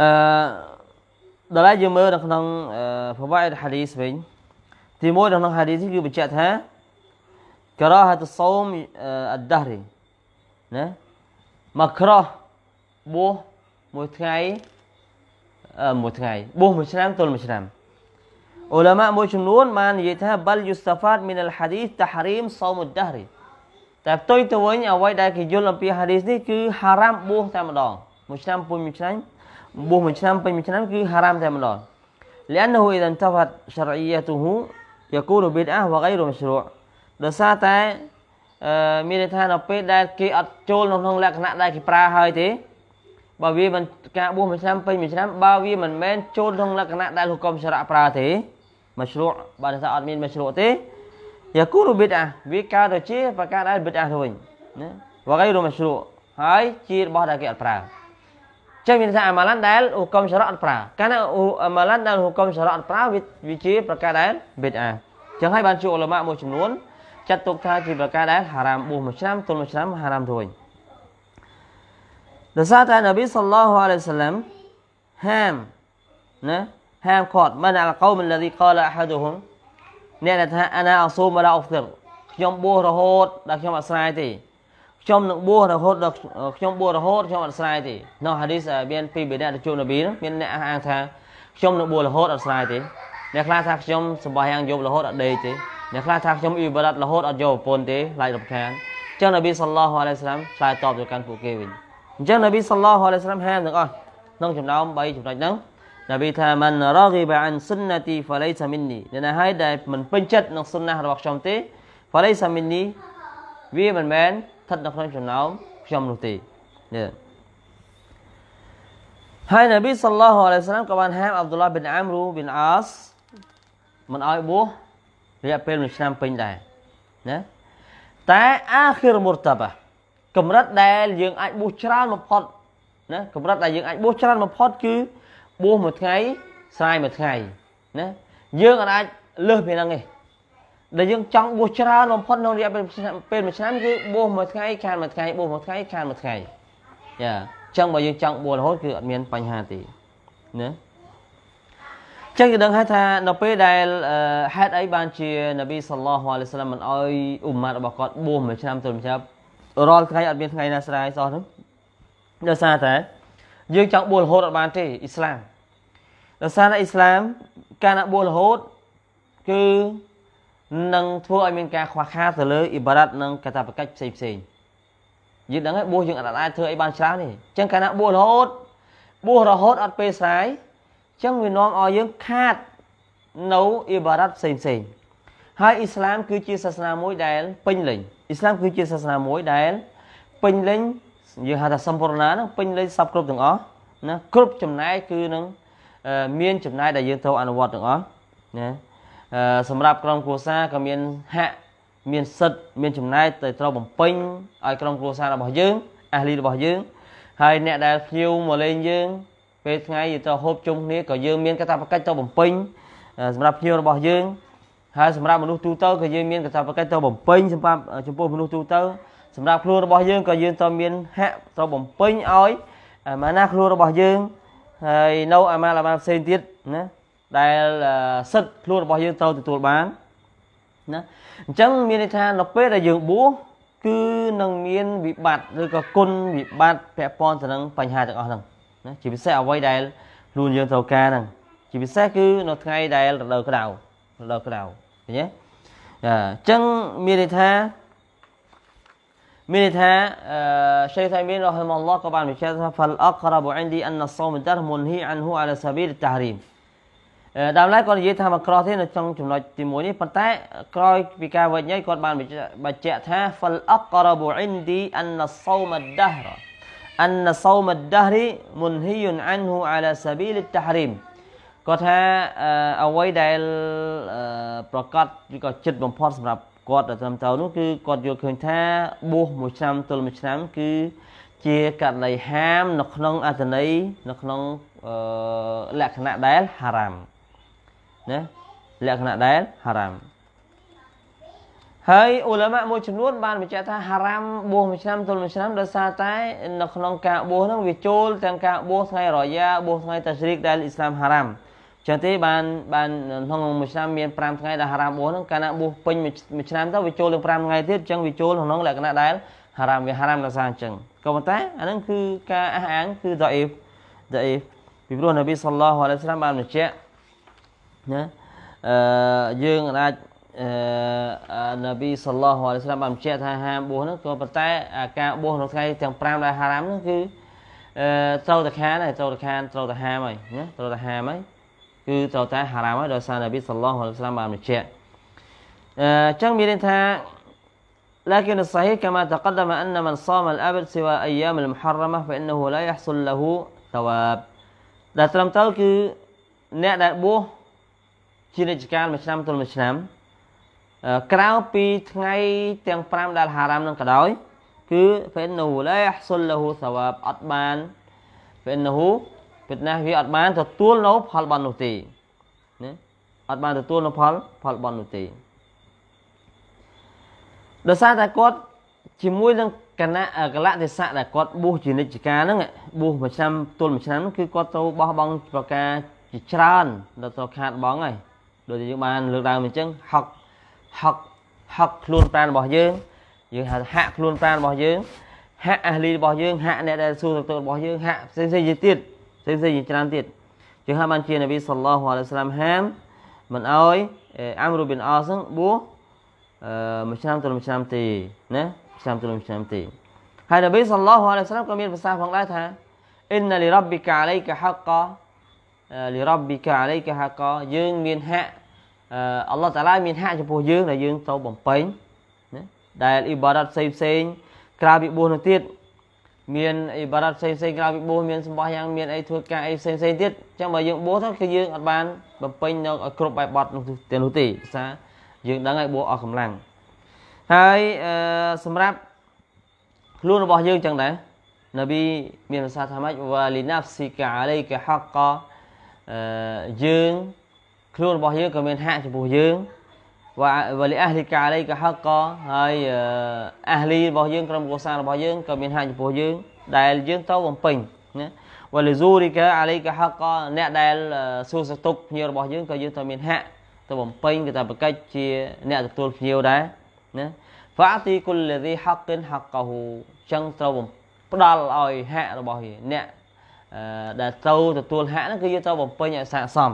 អឺដល់ហើយយើងមើលនៅក្នុងប្រវត្តិហាឌីសវិញទីមួយនៅក្នុងហាឌីសគឺបញ្ជាក់ថាការ៉ាហាតសោមអដដរីណាមកក្រោះបួសមួយថ្ងៃមួយថ្ងៃបួសមួយឆ្នាំទល់មួយឆ្នាំអ៊ុលាម៉ាមួយចំនួនបាននិយាយថាបាល់យូស្តាហ្វាតមីនអលហាឌីសតាហារីមសោមុដារីតែផ្ទុយទៅវិញអ្វីដែលគេយល់អំពីហាឌីសនេះគឺហារ៉ាមបួសតែម្ដងមួយឆ្នាំពុញមួយឆ្នាំបួសមួយឆ្នាំពេញមួយឆ្នាំគឺហារ៉ាមតែម្ដង لأنه إذا انتفت شرعيته يكون بدعة وغير مشروع ដោយសារតែមានន័យថានៅពេលដែលគេអត់ចូលក្នុងលក្ខណៈដែលគេប្រើហើយទេបើវាមិនការបួសមួយឆ្នាំពេញមួយឆ្នាំបើវាមិនមែនចូលក្នុងលក្ខណៈដែលហុកមសរៈប្រើទេមជ្ឈ្លក់បើថាអត់មានមជ្ឈ្លក់ទេយ៉ាគូរូបិតអាវាកើតទៅជាប្រការដែលបិទអាទៅវិញណាវកៃរូមជ្ឈ្លក់ហើយជារបស់ដែលគេអត់ប្រើចឹងមានថាអាម៉ាឡានដែលហុកមសរៈអត់ប្រើកាលណាអាម៉ាឡានដែលហុកមសរៈអត់ប្រើវាជាប្រការដែលបិទអាចឹងហើយបានជួអលម៉ាមួយចំនួនចាត់ទុកថាជាប្រការដែលហារ៉ាមបួសមួយឆ្នាំទល់មួយឆ្នាំហារ៉ាមទៅវិញដោយសារតែនប៊ីសល្លោះអាឡៃសាឡាំហាមណាហាមគាត់មិនអលកោមលទីកលអហដុហុមអ្នកដែលថាអាណាអសូមរ៉ាអុហ្វិរខ្ញុំបួសរហូតដល់ខ្ញុំអត់ស្រ័យទេខ្ញុំនឹងបួសរហូតដល់ខ្ញុំបួសរហូតខ្ញុំអត់ស្រ័យទេនោះហាឌីសមានពីពីអ្នកទទួលនប៊ីមានអ្នកអះអាងថាខ្ញុំនឹងបួសរហូតអត់ស្រ័យទេអ្នកខ្លះថាខ្ញុំសម្បោះយ៉ាងយប់រហូតអត់ដេកទេអ្នកខ្លះថាខ្ញុំអ៊ីបារ៉ាត់រហូតអត់យកប្រពន្ធទេឡាយរំខានអញ្ចឹងនប៊ីសល្លោះអាឡៃសាឡាំឆ្លើយតបទៅកាន់ពួកគេវិញអញ្ចឹងនប៊ីសល្លោះអាឡៃសាឡាមហាមទាំងអស់ក្នុងចំណោម3ចំណុចហ្នឹងនប៊ីថាមិនរ៉ាហ្គីបាអានស៊ុនណាទីហ្វាឡៃសាមីនីនេះណាហើយដែលមិនពេញចិត្តនឹងស៊ុនណារបស់ខ្ញុំទេហ្វាឡៃសាមីនីវាមិនមែនស្ថិតនៅក្នុងចំណោមខ្ញុំនោះទេនេះហើយនប៊ីសល្លោះអាឡៃសាឡាមក៏បានហាមអាប់ឌុលឡាប៊ីនអាមរូប៊ីនអាសមិនឲ្យបួសរយៈពេល1ឆ្នាំពេញដែរណាតែអាខិរមុរតាបាកម្រិតដែល យើងអាចបួសច្រើនបំផុតណាកម្រិតដែលយើងអាចបួសច្រើនបំផុតគឺបួសមួយថ្ងៃស្រាយមួយថ្ងៃណាយើងអាចលើសពីហ្នឹងទេដែលយើងចង់បួសច្រើនបំផុតក្នុងរយៈពេលពេលមួយឆ្នាំគឺបួសមួយថ្ងៃខានមួយថ្ងៃបួសមួយថ្ងៃខានមួយថ្ងៃយ៉ាអញ្ចឹងបើយើងចង់បួសរហូតគឺអត់មានបញ្ហាទេណាចឹងគេដឹងហើយថានៅពេលដែលហេតុអីបានជានប៊ីសល្លោះអាឡៃសាឡាមមិនអោយអ៊ុម៉ាត់របស់គាត់បួសមួយឆ្នាំទល់មួយឆ្នាំរាល់ថ្ងៃអត់មានថ្ងៃណាស្រាយសោះហ្នឹងដោយសារតែយើងចង់បួលរហូតអត់បានទេអ៊ីស្លាមដោយសារតែអ៊ីស្លាមការណាបួលរហូតគឺនឹងធ្វើឲ្យមានការខ្វះខាតទៅលើអ៊ីបារ៉ាត់និងកាតព្វកិច្ចផ្សេងផ្សេងយើងដឹងហើយបួសយើងអត់អាចធ្វើអីបានច្រើនទេអញ្ចឹងកាលណាបួសរហូតបួសរហូតអត់ពេលស្រាយអញ្ចឹងវានាំឲ្យយើងខាតនៅអ៊ីបារ៉ាត់ផ្សេងផ្សេងហើយអ៊ីស្លាមគឺជាសាសនាមួយដែល ពេញលេញអ៊ីស្លាមគឺជាសាសនាមួយដែលពេញលេញយើងហៅថាសម្ពូរណាហ្នឹងពេញលេញសពគ្រប់ទាំងអស់ណាគ្រប់ចំណែកគឺនឹងមានចំណែកដែលយើងត្រូវអនុវត្តទាំងអស់ណាសម្រាប់ក្រុមគ្រួសារក៏មានហាក់មានសិទ្ធមានចំណែកដែលត្រូវបំពេញឲ្យក្រុមគ្រួសាររបស់យើងអាលីរបស់យើង ហើយអ្នកដែលភ្ញៀវមកលេងយើង ពេលថ្ងៃយើងទៅហូបជុំគ្នាក៏យើងមានកាតព្វកិច្ចទៅបំពេញសម្រាប់ភ្ញៀវរបស់យើងហើយសម្រាប់មនុស្សទូទៅក៏យើងមានកាតព្វកិច្ចត្រូវបំពេញសម្រាប់ចំពោះមនុស្សទូទៅ សម្រាប់ខ្លួនរបស់យើងក៏យើងត្រូវមានហាក់ត្រូវបំពេញឲ្យអាម៉ាណាខ្លួនរបស់យើងហើយនៅអាម៉ាលអាម៉ាផ្សេងទៀតណាដែលសិទ្ធខ្លួនរបស់យើងត្រូវទទួលបានណាអញ្ចឹងមានន័យថានៅពេលដែលយើងបួសគឺនឹងមានវិបត្តិឬក៏គុណវិបត្តិពាក់ព័ន្ធទៅនឹងបញ្ហាទាំងអស់ហ្នឹងណាជាពិសេសអ្វីដែលខ្លួនយើងត្រូវការហ្នឹងជាពិសេសគឺនៅថ្ងៃដែលរដូវក្តៅរដូវក្តៅឃើញទេអញ្ចឹងមានន័យថាមានន័យថាអឺ Syekh Taimin rahimahullah ក៏បានបញ្ជាក់ថា fal aqrabu indi anna as-sawm dar munhi anhu ala sabil at-tahrim ដើមឡើយគាត់និយាយថាមកក្រោះទេនៅក្នុងចំណុចទី1នេះប៉ុន្តែក្រោយពីការវិញ្ញាគាត់បានបញ្ជាក់ថា fal aqrabu indi anna as-sawm ad-dahr anna as-sawm ad-dahr munhiyun anhu ala sabil at-tahrim គាត់ថាអ្វីដែលប្រកាសឬក៏ចិត្តបំផុតសម្រាប់គាត់ដែលត្រឹមត្រូវនោះគឺគាត់យល់ឃើញថាបួសមួយឆ្នាំទល់មួយឆ្នាំគឺជាករណីហាមនៅក្នុងអត្ថន័យនៅក្នុងលក្ខណៈដែលហារ៉ាមណាលក្ខណៈដែលហារ៉ាមហើយអ៊ូឡាម៉ាមួយចំនួនបានបញ្ជាក់ថាហារ៉ាមបួសមួយឆ្នាំទល់មួយឆ្នាំដោយសារតែនៅក្នុងការបួសហ្នឹងវាចូលទាំងការបួសថ្ងៃរយ៉ាបួសថ្ងៃតាស្រីកដែលអ៊ីស្លាមហារ៉ាមចឹងទេបានបានក្នុងមួយឆ្នាំមាន5ថ្ងៃដែលហារ៉ាមបួសហ្នឹងកាលណាបួសពេញមួយឆ្នាំទៅវាចូលនឹង5ថ្ងៃទៀតចឹងវាចូលក្នុងលក្ខណៈដែលហារ៉ាមវាហារ៉ាមដល់សារអញ្ចឹងក៏ប៉ុន្តែអាហ្នឹងគឺការអះអាងគឺដអ៊ីដអ៊ីពីព្រោះនប៊ីសល្លោះអាឡៃសាឡាមបានបញ្ជាក់ណាអឺយើងអាចអឺនប៊ីសល្លោះអាឡៃសាឡាមបានបញ្ជាក់ថាហាមបួសហ្នឹងក៏ប៉ុន្តែ ការបួសក្នុងថ្ងៃទាំង5ដែលហារ៉ាមហ្នឹងគឺអឺត្រូវតែខានហើយត្រូវតែខានត្រូវតែហាមហើយណាត្រូវតែហាមហើយគឺត្រូវតែហារ៉ាមហើយដោយសារនប៊ីសល្លោះអាឡៃហ៊ីវសាឡាមបានបញ្ជាក់អញ្ចឹងមានន័យថា لكن الصحيح كما تقدم أن من صام الأبد سوى أيام المحرمة فإنه لا يحصل له ثواب ដែលត្រឹមត្រូវគឺអ្នកដែលបួសជានិច្ចកាលមួយឆ្នាំទល់មួយឆ្នាំក្រៅពីថ្ងៃទាំង5ដែលហារ៉ាមនឹងក៏ដោយគឺ فإنه لا يحصل له ثواب អត់បាន فإنه ពីណាវាអត់បានទទួលនៅផលបន់នោះទេណាអត់បានទទួលនៅផលផលបន់នោះទេដោយសារតែគាត់ជាមួយនឹងគណៈកលៈទេសៈដែលគាត់បួសជានិច្ចការហ្នឹងបួសមួយឆ្នាំទល់មួយឆ្នាំហ្នឹងគឺគាត់ត្រូវបោះបង់ប្រការជាច្រើនដល់ត្រូវខាតបងហើយដូចយើងបានលើកដើមអញ្ចឹងហុកហុកហុកខ្លួនប្រាណរបស់យើងយើងហៅហាក់ខ្លួនប្រាណរបស់យើងហាក់អះលីរបស់យើងហាក់អ្នកដែលសួរទៅរបស់យើងហាក់ផ្សេងៗជាទៀតផ្សេងៗជាច្រើនទៀតជាងហៅបានជានប៊ីសល្លោះអាឡៃសឡាមហាមមិនអោយអាំរូប៊ីនអោសហ្នឹងបួសមួយឆ្នាំទៅមួយឆ្នាំទេណាឆ្នាំទៅមួយឆ្នាំទេហើយនប៊ីសល្លោះអាឡៃសឡាមក៏មានប្រសាសន៍ផងដែរថាអ៊ីនលីរ៉ាប់ប៊ីកាអាឡៃកាហាក់កាលីរ៉ាប់ប៊ីកាអាឡៃកាហាក់កាយើងមានហាក់អល់ឡោះតាឡាមានហាក់ចំពោះយើងដែលយើងត្រូវបំពេញណាដែលអ៊ីបារ៉ាត់ផ្សេងផ្សេងក្រៅពីបួសនោះទៀតមានអ៊ីបារ៉ាត់ផ្សេងផ្សេងក្រៅពីបួសមានសម្បោះយ៉ាងមានអីធ្វើការអីផ្សេងផ្សេងទៀតអញ្ចឹងបើយើងបួសទៅគឺយើងអត់បានបំពេញនៅឲ្យគ្រប់បែបបត់នោះទេនោះទេភាសាយើងដឹងហើយបួសអស់កម្លាំងហើយសម្រាប់ខ្លួនរបស់យើងចឹងដែរនប៊ីមានប្រសាសន៍ថាម៉េចវ៉ាលីណាហ្វស៊ីកាអាឡៃកាហកកយើងខ្លួនរបស់យើងក៏មានហាក់ចំពោះយើងវវលីអះលីកាអលៃក៏ហកក៏ហើយអះលីរបស់យើងក្រុមគ្រួសាររបស់យើងក៏មានហាក់ចំពោះយើងដែលយើងត្រូវបំពេញណាវលីស៊ូរីកាអលៃក៏ហកក៏អ្នកដែលសួរសទុកភ្ញៀវរបស់យើងក៏យើងត្រូវមានហាក់ទៅបំពេញកតាបកិច្ចជាអ្នកទទួលភ្ញៀវដែរណាហ្វាទីគុលលីហកិនហកកហូចឹងត្រូវផ្ដល់ឲ្យហាក់របស់អ្នកដែលត្រូវទទួលហាក់ហ្នឹងគឺយើងត្រូវបំពេញឲ្យស័ក្តិសម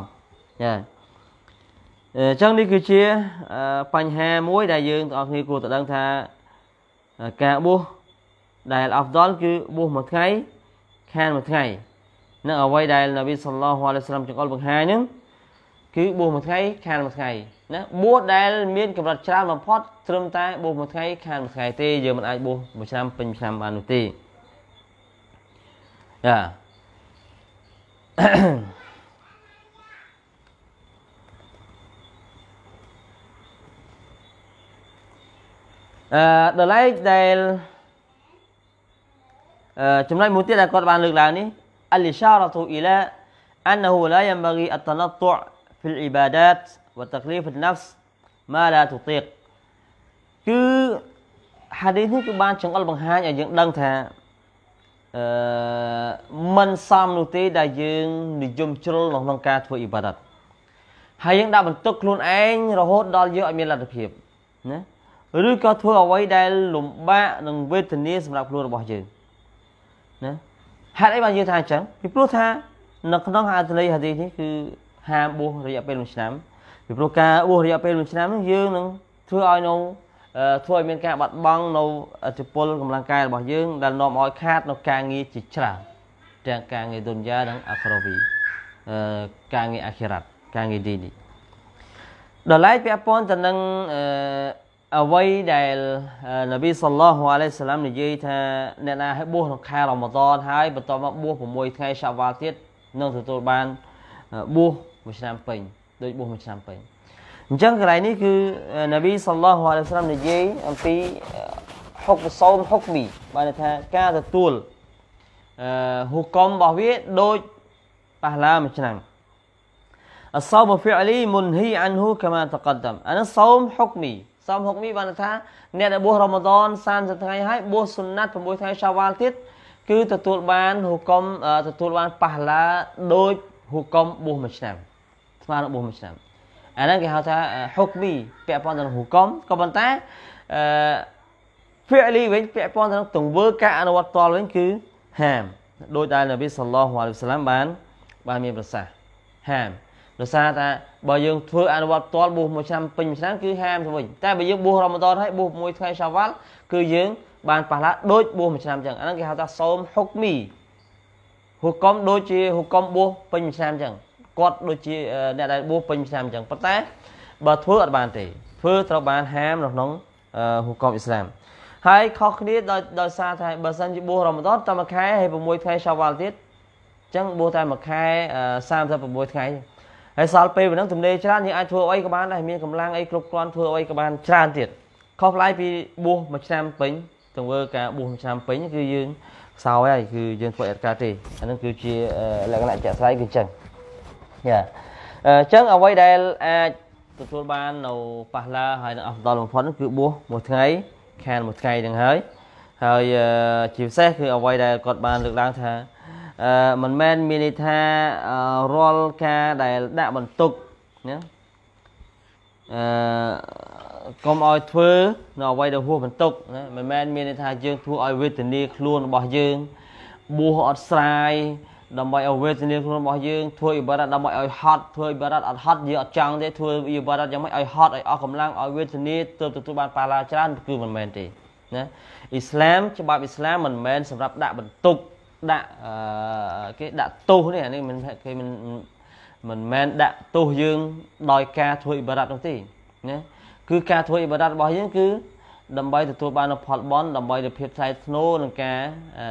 ចាអញ្ចឹងនេះគឺជាបញ្ហាមួយ ដែលយើងទាំងអស់គ្នាគួរតែដឹងថាការបួសដែលអហ្វដល គឺបួសមួយថ្ងៃខានមួយថ្ងៃនឹងអ្វីដែលនប៊ីសល្លោះអាឡៃសាឡាំចង្អុលបង្ហាញហ្នឹងគឺបួសមួយថ្ងៃខានមួយថ្ងៃណាបួសដែលមានកម្រិតច្រើនបំផុតត្រឹមតែបួសមួយថ្ងៃខានមួយថ្ងៃទេយើងមិនអាចបួសមួយឆ្នាំពេញឆ្នាំបាននោះទេចាអឺដល់ឡែកដែលអឺចំណុចមួយទៀតដែលគាត់បានលើកឡើងនេះអលិសារ៉ាទូអ៊ីឡា أنه لا ينبغي التنطع في العبادات وتكليف النفس ما لا تطيق គឺហាឌីសនេះគឺបានចង្អុលបង្ហាញឲ្យយើងដឹងថាអឺមិនសមនោះទេ ដែលយើងនិយមជ្រុលក្នុងការធ្វើអ៊ីបាដាត ហើយយើងដាក់បន្ទុកខ្លួនឯងរហូត ដល់យើងអត់មានលទ្ធភាពណាឬក៏ធ្វើអ្វីដែលលំបាកនឹងវេទនាសម្រាប់ខ្លួនរបស់យើងណាហេតុអីបានយើងថាអញ្ចឹងពីព្រោះថានៅក្នុងអត្ថន័យហាឌីនេះគឺហាមបួសរយៈពេល1ឆ្នាំពីព្រោះការបួសរយៈពេល1ឆ្នាំនេះយើងនឹងធ្វើឲ្យនៅធ្វើឲ្យមានការបាត់បង់នៅអតិពលកម្លាំងកាយរបស់យើងដែលនាំឲ្យខាតនៅការងារជាច្រើនទាំងការងារទុនយ៉ានិងអាក្រវីការងារអាខិរ៉ាត់ការងារឌីនីដល់ឡែកពាក់ព័ន្ធទៅនឹងអឺអ្វីដែលនប៊ីសល្លោះអាឡៃសាឡាមនិយាយថាអ្នកណាឲ្យបួសក្នុងខែរ៉ាម៉ាឌនហើយបន្ទាប់មកបួស6ថ្ងៃសាវ៉ាទៀតនឹងទទួលបានបួសមួយឆ្នាំពេញដូចបួសមួយឆ្នាំពេញអញ្ចឹងកន្លែងនេះគឺនប៊ីសល្លោះអាឡៃសាឡាមនិយាយអំពីហុកសោមហុកមីបានថាការទទួលអឺហុកមរបស់វាដូចប៉ះឡាមួយឆ្នាំ الصوم فعلي منهي عنه كما تقدم أنا الصوم حكمي សម6នេះបានថាអ្នកដែលបួសរ៉ម៉ាឌន30ថ្ងៃហើយបួសសុណាត់6ថ្ងៃឆាវ៉ាល់ទៀតគឺទទួលបានហុកុមទទួលបានប៉ះឡាដោយហុកុមបួសមួយឆ្នាំស្មើនឹងបួសមួយឆ្នាំអាហ្នឹងគេហៅថាហុកមីពាក់ព័ន្ធទៅនឹងហុកុមក៏ប៉ុន្តែអឺហ្វីអលីវិញពាក់ព័ន្ធទៅនឹងទង្វើការអនុវត្តតលវិញគឺហាមដោយដែលនប៊ីសល្លោះអាឡៃវសាឡាមបាន បានមានប្រសាសន៍ហាមដោយសារតែបើយើងធ្វើអនុវត្តផ្ទាល់បួសមួយឆ្នាំពេញមួយឆ្នាំគឺហាមទៅវិញតែបើយើងបួសរ៉មដនហើយបួសមួយថ្ងៃសាវ៉ាល់គឺយើង បានប៉ះឡាដូចបួសមួយឆ្នាំអញ្ចឹងអាហ្នឹងគេហៅថាសូមហុកមីហុកមដូចជាហុកមបួសពេញមួយឆ្នាំអញ្ចឹងគាត់ដូចជាអ្នកដែលបួសពេញមួយឆ្នាំអញ្ចឹងប៉ុន្តែបើធ្វើអត់បានទេធ្វើត្រូវបានហាមនៅក្នុងហុកមអ៊ីស្លាមហើយខុសគ្នាដោយដោយសារថាបើសិនជាបួសរ៉មដនតែមួយខែហើយ6ថ្ងៃសាវ៉ាល់ទៀតអញ្ចឹងបួសតែមួយខែ36ថ្ងៃទេហើយសល់ពេលប៉ុណ្ណឹងទំនេរច្រើនយើងអាចធ្វើអីក៏បានដែរមានកម្លាំងអីគ្រប់គ្រាន់ធ្វើអីក៏បានច្រើនទៀតខុសប្លែកពីបួសមួយឆ្នាំពេញទៅធ្វើការបួសមួយឆ្នាំពេញគឺយើងខ្សោយហើយគឺយើងធ្វើអត់ការទេអានឹងគឺជាលក្ខណៈជាក់ស្ដែងគឺអញ្ចឹងយ៉ាអញ្ចឹងអ្វីដែលអាចទទួលបាននៅប៉ះឡាហើយនឹងអស់ដល់បំផុតគឺបួសមួយថ្ងៃខានមួយថ្ងៃហ្នឹងហើយហើយជាពិសេសគឺអ្វីដែលគាត់បានលើកឡើងថាមិនមែនមានន័យថារាល់ការដែលដាក់បន្ទុកណាអឺកុំឲ្យធ្វើនៅអ្វីដែលហួសបន្ទុកណាមិនមែនមានន័យថាយើង ធ្វើឲ្យវេទនាខ្លួនរបស់យើងបួសអត់ស្រាយដើម្បីឲ្យវេទនាខ្លួនរបស់យើងធ្វើអ៊ីបារ៉ាត់ដើម្បីឲ្យហត់ធ្វើអ៊ីបារ៉ាត់អត់ហត់យើងអត់ចង់ទេធ្វើអ៊ីបារ៉ាត់យ៉ាងម៉េចឲ្យហត់ឲ្យអស់កម្លាំងឲ្យវេទនាទៅទទួលបានប៉ាឡាច្រើនគឺមិនមែនទេណាអ៊ីស្លាមច្បាប់អ៊ីស្លាមមិនមែនសម្រាប់ដាក់បន្ទុកដាក់គេដាក់ទោសនេះអានេះមិនគេមិនមិនមែនដាក់ទោសយើងដោយការធ្វើអ៊ីបារ៉ាត់នោះទេណាគឺការធ្វើអ៊ីបារ៉ាត់របស់យើងគឺដើម្បីទទួលបានផលបន់ដើម្បីទៅភាពថ្លៃថ្នូរនឹងការអឺ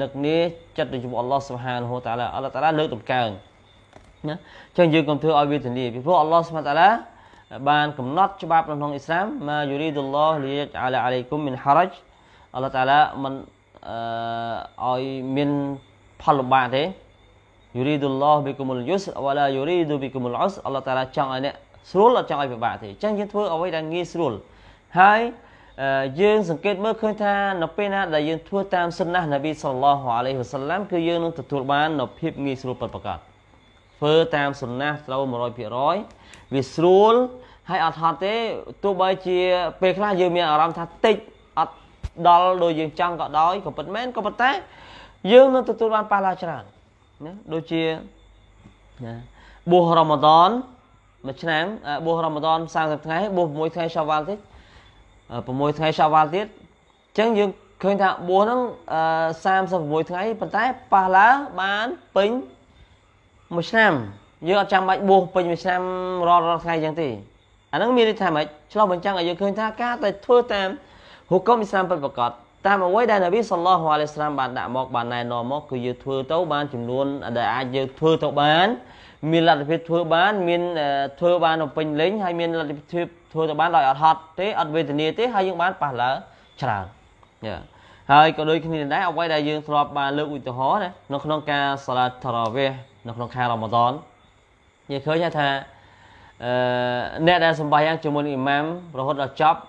នឹកនេះចិត្តរបស់អល់ឡោះសុបហានហូតាឡាអល់ឡោះតាឡាលើកតម្កើងណាអញ្ចឹងយើងកុំធ្វើឲ្យវាធានាពីព្រោះអល់ឡោះសុបហានតាឡាបានកំណត់ច្បាប់ក្នុងអ៊ីស្លាមម៉ាយូរីឌុលឡោះលីយអាឡាអាឡៃគុំមិនហារ៉ាច់អល់ឡោះតាឡាមិនអឺឲ្យមានផលលំបាកទេយូរីឌុលឡោះប៊ីគុមុលយុសវ៉ាឡាយូរីឌូប៊ីគុមុលអុសអល់ឡោះតាឡាចង់ឲ្យអ្នកស្រួលអត់ចង់ឲ្យពិបាកទេអញ្ចឹងយើងធ្វើអ្វីដែលងាយស្រួលហើយយើងសង្កេតមើលឃើញថានៅពេលណាដែលយើងធ្វើតាមសុនណះនប៊ីសល្លោះអាឡៃហ៊ីវសឡាំគឺយើងនឹងទទួលបាននូវភាពងាយស្រួលពិតប្រាកដធ្វើតាមសុនណះត្រូវ100%វាស្រួលហើយអត់ហត់ទេទោះបី ជា ពេលខ្លះយើងមានអារម្មណ៍ថាតិចដល់ដោយយើងចង់ក៏ដោយក៏ពិតមែនក៏ប៉ុន្តែយើងនឹងទទួលបានប៉ះឡាច្រើនណាដូចជាណាបួសរ៉ម៉ាដនមួយឆ្នាំបួសរ៉ម៉ាដន30ថ្ងៃបួស6ថ្ងៃឆាវ៉ាល់ទៀត6ថ្ងៃឆាវ៉ាល់ទៀតអញ្ចឹងយើងឃើញថាបួសហ្នឹង36ថ្ងៃប៉ុន្តែប៉ះឡាបានពេញមួយឆ្នាំយើងអត់ចាំបាច់បួសពេញមួយឆ្នាំរាល់រាល់ថ្ងៃអញ្ចឹងទេអាហ្នឹងមានន័យថាម៉េចឆ្លោះបញ្ចាំងឲ្យយើងឃើញថាការតែធ្វើតាមហុកមអ៊ីស្លាមពិតប្រាកដតាមអ្វីដែលនប៊ីសល្លោះអាឡៃស្លាមបានដាក់មក បានណែនាំមកគឺយើងធ្វើទៅបានចំនួនដែលអាចយើងធ្វើទៅបានមានលទ្ធភាពធ្វើបាន មានធ្វើបានទៅពេញលេងហើយមានលទ្ធភាពធ្វើទៅបានដោយអត់ហត់ទេអត់វេទនាទេហើយយើងបានប៉ះលើច្រើនយ៉ាហើយក៏ដូចគ្នាដែរអ្វីដែលយើងធ្លាប់បានលើកឧទាហរណ៍ណានៅក្នុងការសាឡាត់តារ៉ាវេះនៅក្នុងខែរ៉ាម៉ាដនយើងឃើញថាអឺអ្នកដែលសម្បាយ៉ាងជាមួយនឹងអ៊ីម៉ាមរហូតដល់ចប់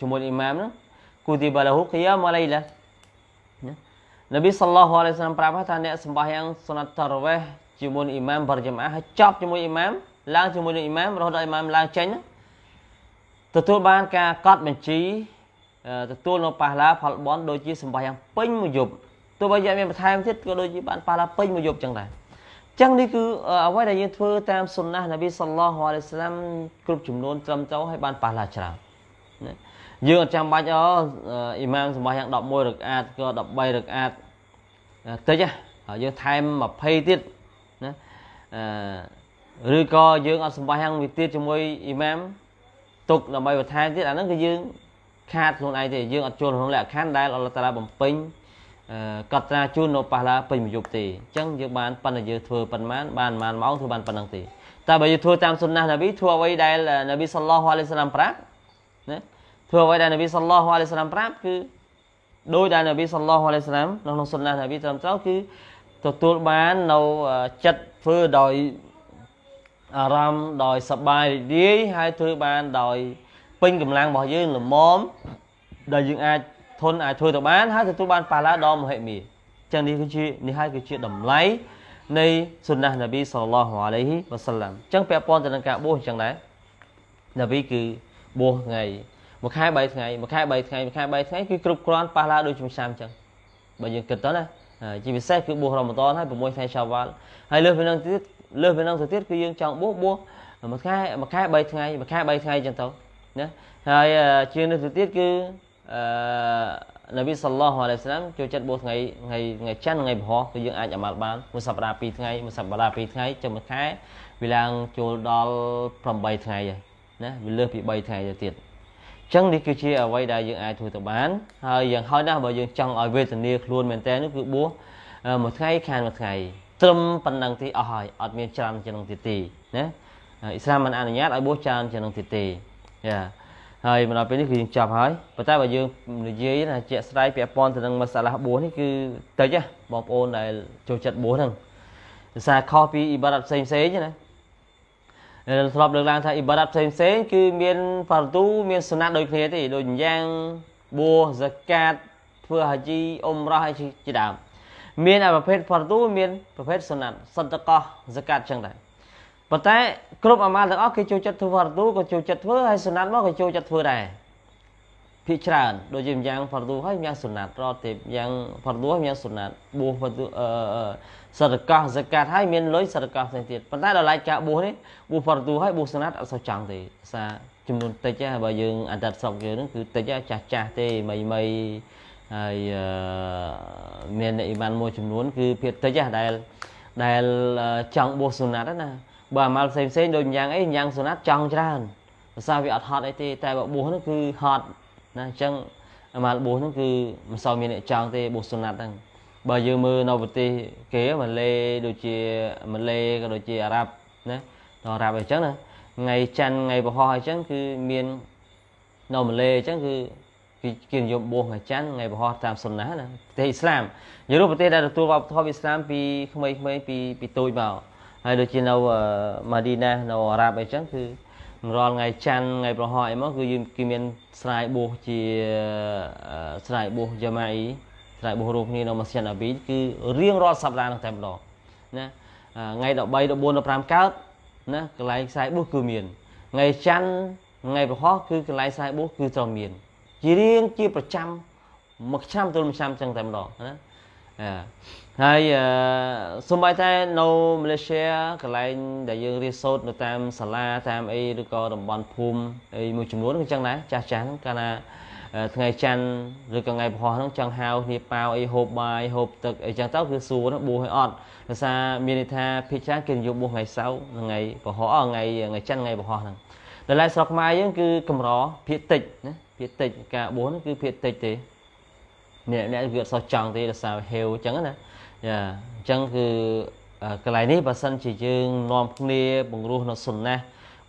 ជាមួយនឹងអ៊ីម៉ាមហ្នឹង kutiba lahu qiyamul laila Nabi sallallahu alaihi wasallam ប្រាប់ថាអ្នកសម្បះយ៉ាងសុណាត់តារវេះជាមួយអ៊ីម៉ាមបរិយាមាចប់ជាមួយអ៊ីម៉ាមឡើងជាមួយនឹងអ៊ីម៉ាមរហូតដល់អ៊ីម៉ាមឡើងចេញទទួលបានការកត់បញ្ជីទទួលនៅប៉ះឡាផលបនដូចជាសម្បះយ៉ាងពេញមួយយប់ទោះបីយ៉ាងមានបន្ថែមទៀតក៏ដូចជាបានប៉ះឡាពេញមួយយប់ចឹងដែរចឹងនេះគឺអ្វីដែលយើងធ្វើតាមសុណាស់នប៊ីសល្លោះអាឡៃសាឡាមគ្រប់ចំនួនត្រឹមត្រូវឲ្យបានប៉ះឡាច្រើនណាយើងអត់ចាំបាច់អអ៊ីម៉ាមសម្បាយ៉ាង11រកអាតក៏13រកអាតតិចហើយយើងថែម20ទៀតណាអឺឬក៏យើងអត់សម្បាយ៉ាងវិទៀតជាមួយអ៊ីម៉ាមទុកដើម្បីបន្ថែមទៀតអាហ្នឹងគឺយើងខាតខ្លួនឯងទេយើងអត់ចូលក្នុងលក្ខខណ្ឌដែលអល់ឡោះតាឡាបំពេញកត់ត្រាជូននៅប៉ះឡាពេញមួយយប់ទេអញ្ចឹងយើងបានប៉ុណ្ណាយើងធ្វើប៉ុណ្ណាបានប៉ុន្មានម៉ោងធ្វើបានប៉ុណ្ណឹងទេតែបើយើងធ្វើតាមសុនណះណាប៊ីធ្វើអ្វីដែលណាប៊ីសល្លោះអាឡៃសាឡាមប្រាប់ណាធ្វើអ្វីដែលនប៊ីសល្លោះអាឡៃសាឡាមប្រាប់គឺដោយដែលនប៊ីសល្លោះអាឡៃសាឡាមនៅក្នុងសុនណានប៊ីត្រឹមត្រូវគឺទទួលបាននៅចិត្តធ្វើដោយអារម្មណ៍ដោយសប្បាយរីករាយហើយធ្វើបានដោយពេញកម្លាំងរបស់យើងល្មមដែលយើងអាចធន់អាចធ្វើទៅបានហើយទទួលបានប៉ាឡាដ៏មហិមាចឹងនេះគឺជានេះហើយគឺជាតម្លៃនៃសុនណះនប៊ីសល្លោះអាឡៃហ៊ីវ៉ាសាឡាមចឹងពាក់ព័ន្ធទៅនឹងការបួសចឹងដែរនប៊ីគឺបួសថ្ងៃមួយខែ3ថ្ងៃមួយខែ3ថ្ងៃមួយខែ3ថ្ងៃគឺគ្រប់គ្រាន់ប៉ះឡើងដូចជំឆ្នាំអញ្ចឹងបើយើងគិតទៅណាជាពិសេសគឺបួសរមតនហើយ6ថ្ងៃឆាវ៉ាល់ហើយលើសពីនឹងទៀតលើសពីនឹងទៅទៀតគឺយើងចង់បួសបួសមួយខែមួយខែ3ថ្ងៃមួយខែ3ថ្ងៃអញ្ចឹងទៅណាហើយជាងនេះទៅទៀតគឺអឺនប៊ីសល្លោះអាឡៃសាឡាមចូលចិត្តបួសថ្ងៃថ្ងៃថ្ងៃច័ន្ទថ្ងៃព្រហស្បតិ៍គឺយើងអាចអាម៉ាល់បានមួយសប្តាហ៍2ថ្ងៃមួយសប្តាហ៍2ថ្ងៃចុះមួយខែវាឡើងចូលដល់8ថ្ងៃហើយណាវាលើសពី3ថ្ងៃទៅទៀតចឹងនេះគឺជាអ្វីដែលយើងអាចធ្វើទៅបានហើយយ៉ាងហោចណាស់បើយើងចង់ឲ្យវេទនាខ្លួនមែនតើនោះគឺបួសមួយថ្ងៃខានមួយថ្ងៃត្រឹមប៉ុណ្ណឹងទេអស់ហើយអត់មានច្រើនជាងនឹងទៀតទេណាអ៊ីស្លាមមិនអនុញ្ញាតឲ្យបួសច្រើនជាងនឹងទៀតទេយ៉ាហើយមកដល់ពេលនេះគឺយើងចប់ហើយប៉ុន្តែបើយើងនិយាយថាជាក់ស្ដែងពាក់ព័ន្ធទៅនឹងមសាឡាបួសនេះគឺតិចណាបងប្អូនដែលចូលចិត្តបួសហ្នឹងភាសាខុសពីអ៊ីបារ៉ាត់ផ្សេងៗណាដែលធ្លាប់លើកឡើងថាអ៊ីបារ៉ាត់ផ្សេងផ្សេងគឺមានហ្វារទូមានសុណាត់ដូចគ្នាទេដូចយ៉ាងបួហ្សាកាតធ្វើហាជីអ៊ុំរ៉ោះឲ្យជាដើមមានប្រភេទហ្វារទូមានប្រភេទសុណាត់សន្តកោហ្សាកាតចឹងដែរប៉ុន្តែគ្រប់អាម៉ាល់ទាំងអស់គេចូលចិត្តធ្វើហ្វារទូក៏ចូលចិត្តធ្វើហើយសុណាត់មកក៏ចូលចិត្តធ្វើដែរភាគច្រើនដូចជាយ៉ាងផរទូហើយយ៉ាងសុណាត់រត់ទេយ៉ាងផរទូហើយយ៉ាងសុណាត់បួសផរទូអឺសរកោសកាត់ហើយមានលុយសរកោផ្សេងទៀតប៉ុន្តែដល់ឡែកការបួសនេះបួសផរទូហើយបួសសុណាត់អត់សូវចង់ទេសាចំនួនតិចហ่าបើយើងអន្តរស្រុកយើងហ្នឹងគឺតិចចាស់ចាស់ទេមីមីហើយមានអ៊ីម៉ានមួយចំនួន គឺភាគតិចដែលដែលចង់បួសសុណាត់ណាបើអាម៉ាល់ផ្សេងផ្សេងដូចយ៉ាងអីយ៉ាងសុណាត់ចង់ច្រើនភាសាវាអត់ហត់អីទេតែបើបួសហ្នឹងគឺហត់ណាអញ្ចឹងអាម៉ាល់ប៊ូសហ្នឹងគឺមិនសូវមានអ្នកចង់ទេប៊ូសូណាត់ហ្នឹងបើយើងមើលនៅប្រទេសគេម៉ាឡេដូចជាម៉ាឡេក៏ដូចជាអារ៉ាប់ណាដល់អារ៉ាប់អញ្ចឹងណាថ្ងៃច័ន្ទថ្ងៃពហុអញ្ចឹងគឺមាននៅម៉ាឡេអញ្ចឹងគឺគេគេនិយមបួសថ្ងៃច័ន្ទថ្ងៃពហុតាមសុនណាណាប្រទេសអ៊ីស្លាមយើងរូបប្រទេសដែលទទួលវប្បធម៌អ៊ីស្លាមពីក្មេងៗពីពីតូចមកហើយដូចជានៅម៉ាឌីណានៅអារ៉ាប់អីចឹងគឺរាល់ថ្ងៃច័ន្ទថ្ងៃប្រហោះអីមកគឺយើងគេមានស្រ័យបួសជាស្រ័យបួសយ៉ាម៉ៃស្រ័យបួសរួមគ្នានៅមស្ជីដអាប៊ីគឺរៀងរាល់សប្តាហ៍នោះតែម្ដងណាថ្ងៃ13 14 15កើតណាកន្លែងខ្សែបួសគឺមានថ្ងៃច័ន្ទថ្ងៃប្រហោះគឺកន្លែងខ្សែបួសគឺត្រូវមាន ជារៀងជាប្រចាំមួយឆ្នាំទល់មួយឆ្នាំចឹងតែម្ដងណាអឺហើយសូម្បីតែនៅម៉ាឡេស៊ីកន្លែងដែលយើងរៀនសូត្រនៅតាមសាលាតាមអីឬក៏តំបន់ភូមិអីមួយចំនួនក៏ចឹងដែរចាស់ចាស់ហ្នឹងកាលណាថ្ងៃច័ន្ទឬក៏ថ្ងៃពហុហ្នឹងចង់ហៅគ្នាប៉ាវអីហូបបាយហូបទឹកអីចឹងទៅគឺសួរហ្នឹងបួសឲ្យអត់ដោយសារមានន័យថាភាគច្រើនគេនិយមបួសថ្ងៃសៅរ៍ថ្ងៃពហុថ្ងៃថ្ងៃច័ន្ទថ្ងៃពហុហ្នឹងដល់ឡែកស្រុកខ្មែរយើងគឺកម្រភាគតិចណាភាគតិចការបួសហ្នឹងគឺភាគតិចទេអ្នកអ្នកគឺអត់សោះចង់ទេដោយសារហេវចឹងណាចាអញ្ចឹងគឺកន្លែងនេះបើសិន ជាយើង នាំគ្នាបង្រោះនៅសុនណា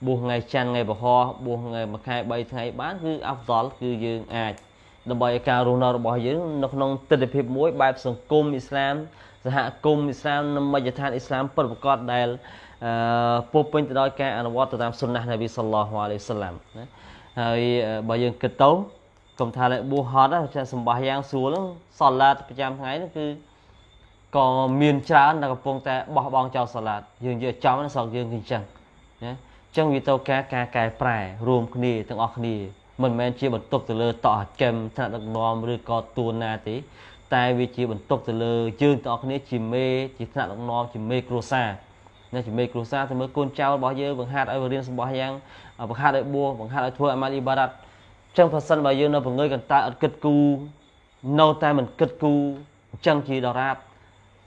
បួសថ្ងៃច័ន្ទថ្ងៃពហោះបួសថ្ងៃមួយខែ3ថ្ងៃបានគឺអាប់ដលគឺយើងអាចដើម្បីឲ្យការរស់នៅរបស់យើង នៅក្នុងទិដ្ឋភាពមួយបែបសង្គមអ៊ីស្លាមសហគមន៍អ៊ីស្លាមនិងមជ្ឈដ្ឋានអ៊ីស្លាមពិតប្រាកដដែលពោពេញទៅដោយការអនុវត្តទៅតាមសុនណះនប៊ីសល្លោះអាឡៃសាឡាមណាហើយបើយើងគិតទៅកុំថាតែបួសហត់ណាសម្បោះយ៉ាងស្រួលហ្នឹងសល្ឡាតប្រចាំថ្ងៃហ្នឹងគឺក៏មានច្រើនដែលកំពុងតែបោះបង់ចោលសាឡាតយើងនិយាយចំស្រុកយើងគឺអញ្ចឹងណាអញ្ចឹងវាទៅការការកែប្រែរួមគ្នាទាំងអស់គ្នាមិនមែនជា បន្ទុកទៅលើតអចិមថ្នាក់ដឹកនាំឬក៏ទួនាទេតែវាជាបន្ទុកទៅលើយើងទាំងអស់គ្នាជាមេជាថ្នាក់ដឹកនាំជាមេគ្រួសារណាជាមេគ្រួសារទៅមើលកូនចៅរបស់យើងបង្ហាត់ឲ្យរៀនសម្បោះយ៉ាងបង្ហាត់ឲ្យបួសបង្ហាត់ឲ្យធ្វើអាម៉ាលីបារ៉ាត់អញ្ចឹងប្រសិនបើយើងនៅពង្រើកន្តើអត់គិតគូរនៅតែមិនគិតគូរអញ្ចឹងជាដរាប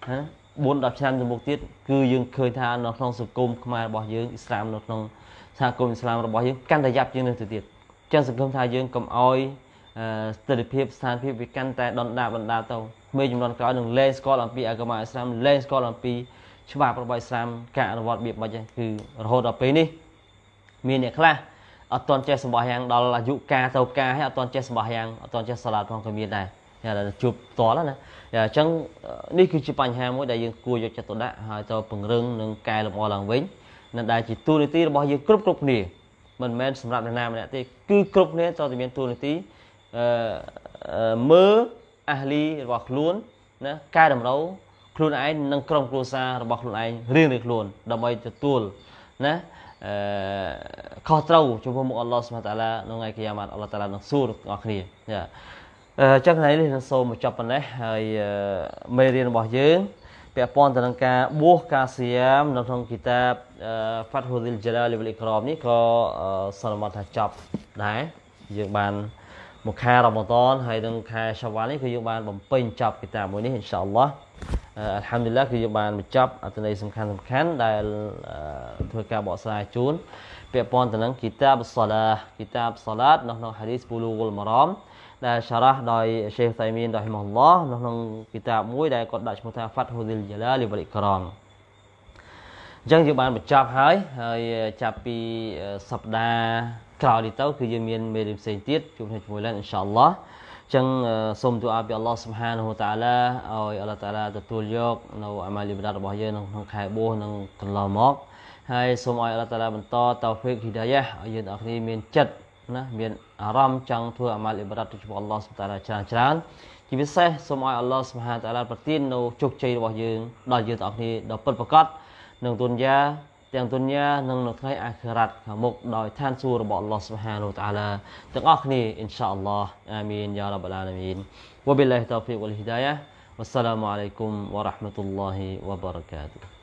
ណា4 10ឆ្នាំទៅមុខទៀតគឺយើងឃើញថានៅក្នុងសង្គមខ្មែររបស់យើងអ៊ីស្លាមនៅក្នុងសហគមន៍អ៊ីស្លាមរបស់យើងកាន់តែយ៉ាប់ជាងនេះទៅទៀតអញ្ចឹងសង្គមថាយើងកុំអោយស្ថិរភាពស្ថានភាពវាកាន់តែដុនដាបដុនដាទៅមេចំនួនក្រោយនឹងលែងស្គាល់អំពីអាកម្មាអ៊ីស្លាមលែងស្គាល់អំពីច្បាប់របស់អ៊ីស្លាមការអនុវត្តបៀបបាច់គឺរហូតដល់ពេលនេះមានអ្នកខ្លះអត់ទាន់ចេះសម្បោះយ៉ាងដល់អាយុការទៅការហើយអត់ទាន់ចេះសម្បោះយ៉ាងអត់ទាន់ចេះសាឡាតផងក៏មានដែរតែជួបផ្ទាល់ណាអញ្ចឹងនេះគឺជាបញ្ហាមួយដែលយើងគួរយកចិត្តទុកដាក់ហើយត្រូវពង្រឹងនិងកែលម្អឡើងវិញនៅដែលជាទូនីតិរបស់យើងគ្រប់គ្រប់គ្នាមិនមែនសម្រាប់នរណាម្នាក់ទេគឺគ្រប់គ្នាត្រូវតែមានទូនីតិអឺមើលអះលីរបស់ខ្លួនណាកែតម្រូវខ្លួនឯងនិងក្រុមគ្រួសាររបស់ខ្លួនឯងរៀងៗខ្លួនដើម្បីទទួលណាអឺខុសត្រូវចំពោះមុខអល់ឡោះស្មាតាឡានៅថ្ងៃគីយ៉ាម៉ាត់អល់ឡោះតាឡានឹងសួរអ្នកគ្នាចាអញ្ចឹងថ្ងៃនេះនឹងសូមបញ្ចប់ប៉ុណ្ណេះហើយមេរៀនរបស់យើង ពាក់ព័ន្ធទៅនឹងការបួសការសៀមនៅក្នុងគីតាប Fathul Jalal wal Ikram នេះក៏សន្មតថាចប់ដែរយើងបានមួយខែរ៉ាម៉ាឌនហើយនឹងខែឆាវ៉ានេះគឺយើងបាន បំពេញចប់គីតាបមួយនេះអ៊ីនសាអល់ឡោះអัลฮัมឌីលឡាគឺយើងបានបញ្ចប់អត្ថន័យសំខាន់សំខាន់ដែលធ្វើការបកស្រាយជូន ពាក់ព័ន្ធទៅនឹងគីតាបសាឡាគីតាបសាឡានៅក្នុងហាឌីសប៊ូលូវលម៉ារ៉ាមដែលសារ៉ាស់ដោយ Sheikh Taimin រ៉ាហ៊ីម៉ុលឡោះនៅក្នុងគីតាបមួយដែលគាត់ដាក់ឈ្មោះថា Fathuddil Jalali wal Ikram អញ្ចឹងយើងបានបញ្ចប់ហើយហើយចាប់ពីសប្តាហ៍ក្រោយនេះទៅគឺយើងមានមេរៀនផ្សេងទៀតជួបគ្នាជាមួយឡើង Inshallah ចឹងសូមទូអាពីអល់ឡោះសុបហានហូតាឡាឲ្យអល់ឡោះតាឡាទទួលយក នៅអាម៉ាលីបដារបស់យើងក្នុងខែបួសនិងកន្លងមកហើយសូមឲ្យអល់ឡោះតាឡាបន្តតោហ្វិកហ៊ីដាយ៉ាឲ្យយើងទាំងអស់គ្នាមានចិត្តណាមានអារម្មណ៍ចង់ធ្វើអាម៉ាល់អ៊ីបាដាតទៅចំពោះអល់ឡោះសុបតាឡាច្រើនច្រើនជាពិសេសសូមឲ្យអល់ឡោះសុបហានតាឡាប្រទាននូវជោគជ័យរបស់យើងដល់យើងទាំងអស់គ្នាដល់ពិតប្រាកដនឹងទុនយ៉ាទាំងទុនយ៉ានិងនៅថ្ងៃអាខិរ៉ាត់ខាងមុខដោយឋានសួគ៌របស់អល់ឡោះសុបហានតាឡាទាំងអស់គ្នាអ៊ីនសាអល់ឡោះអាមីនយ៉ារ៉ាប់អាឡាមីនវបិលឡាហ៊ីតោហ្វីកវលហ៊ីដាយ៉ាវ៉ាសឡាមអាឡៃគុំវ៉ារ៉ាហ្មាតុលឡាហ៊ីវ៉ាបារកាតុ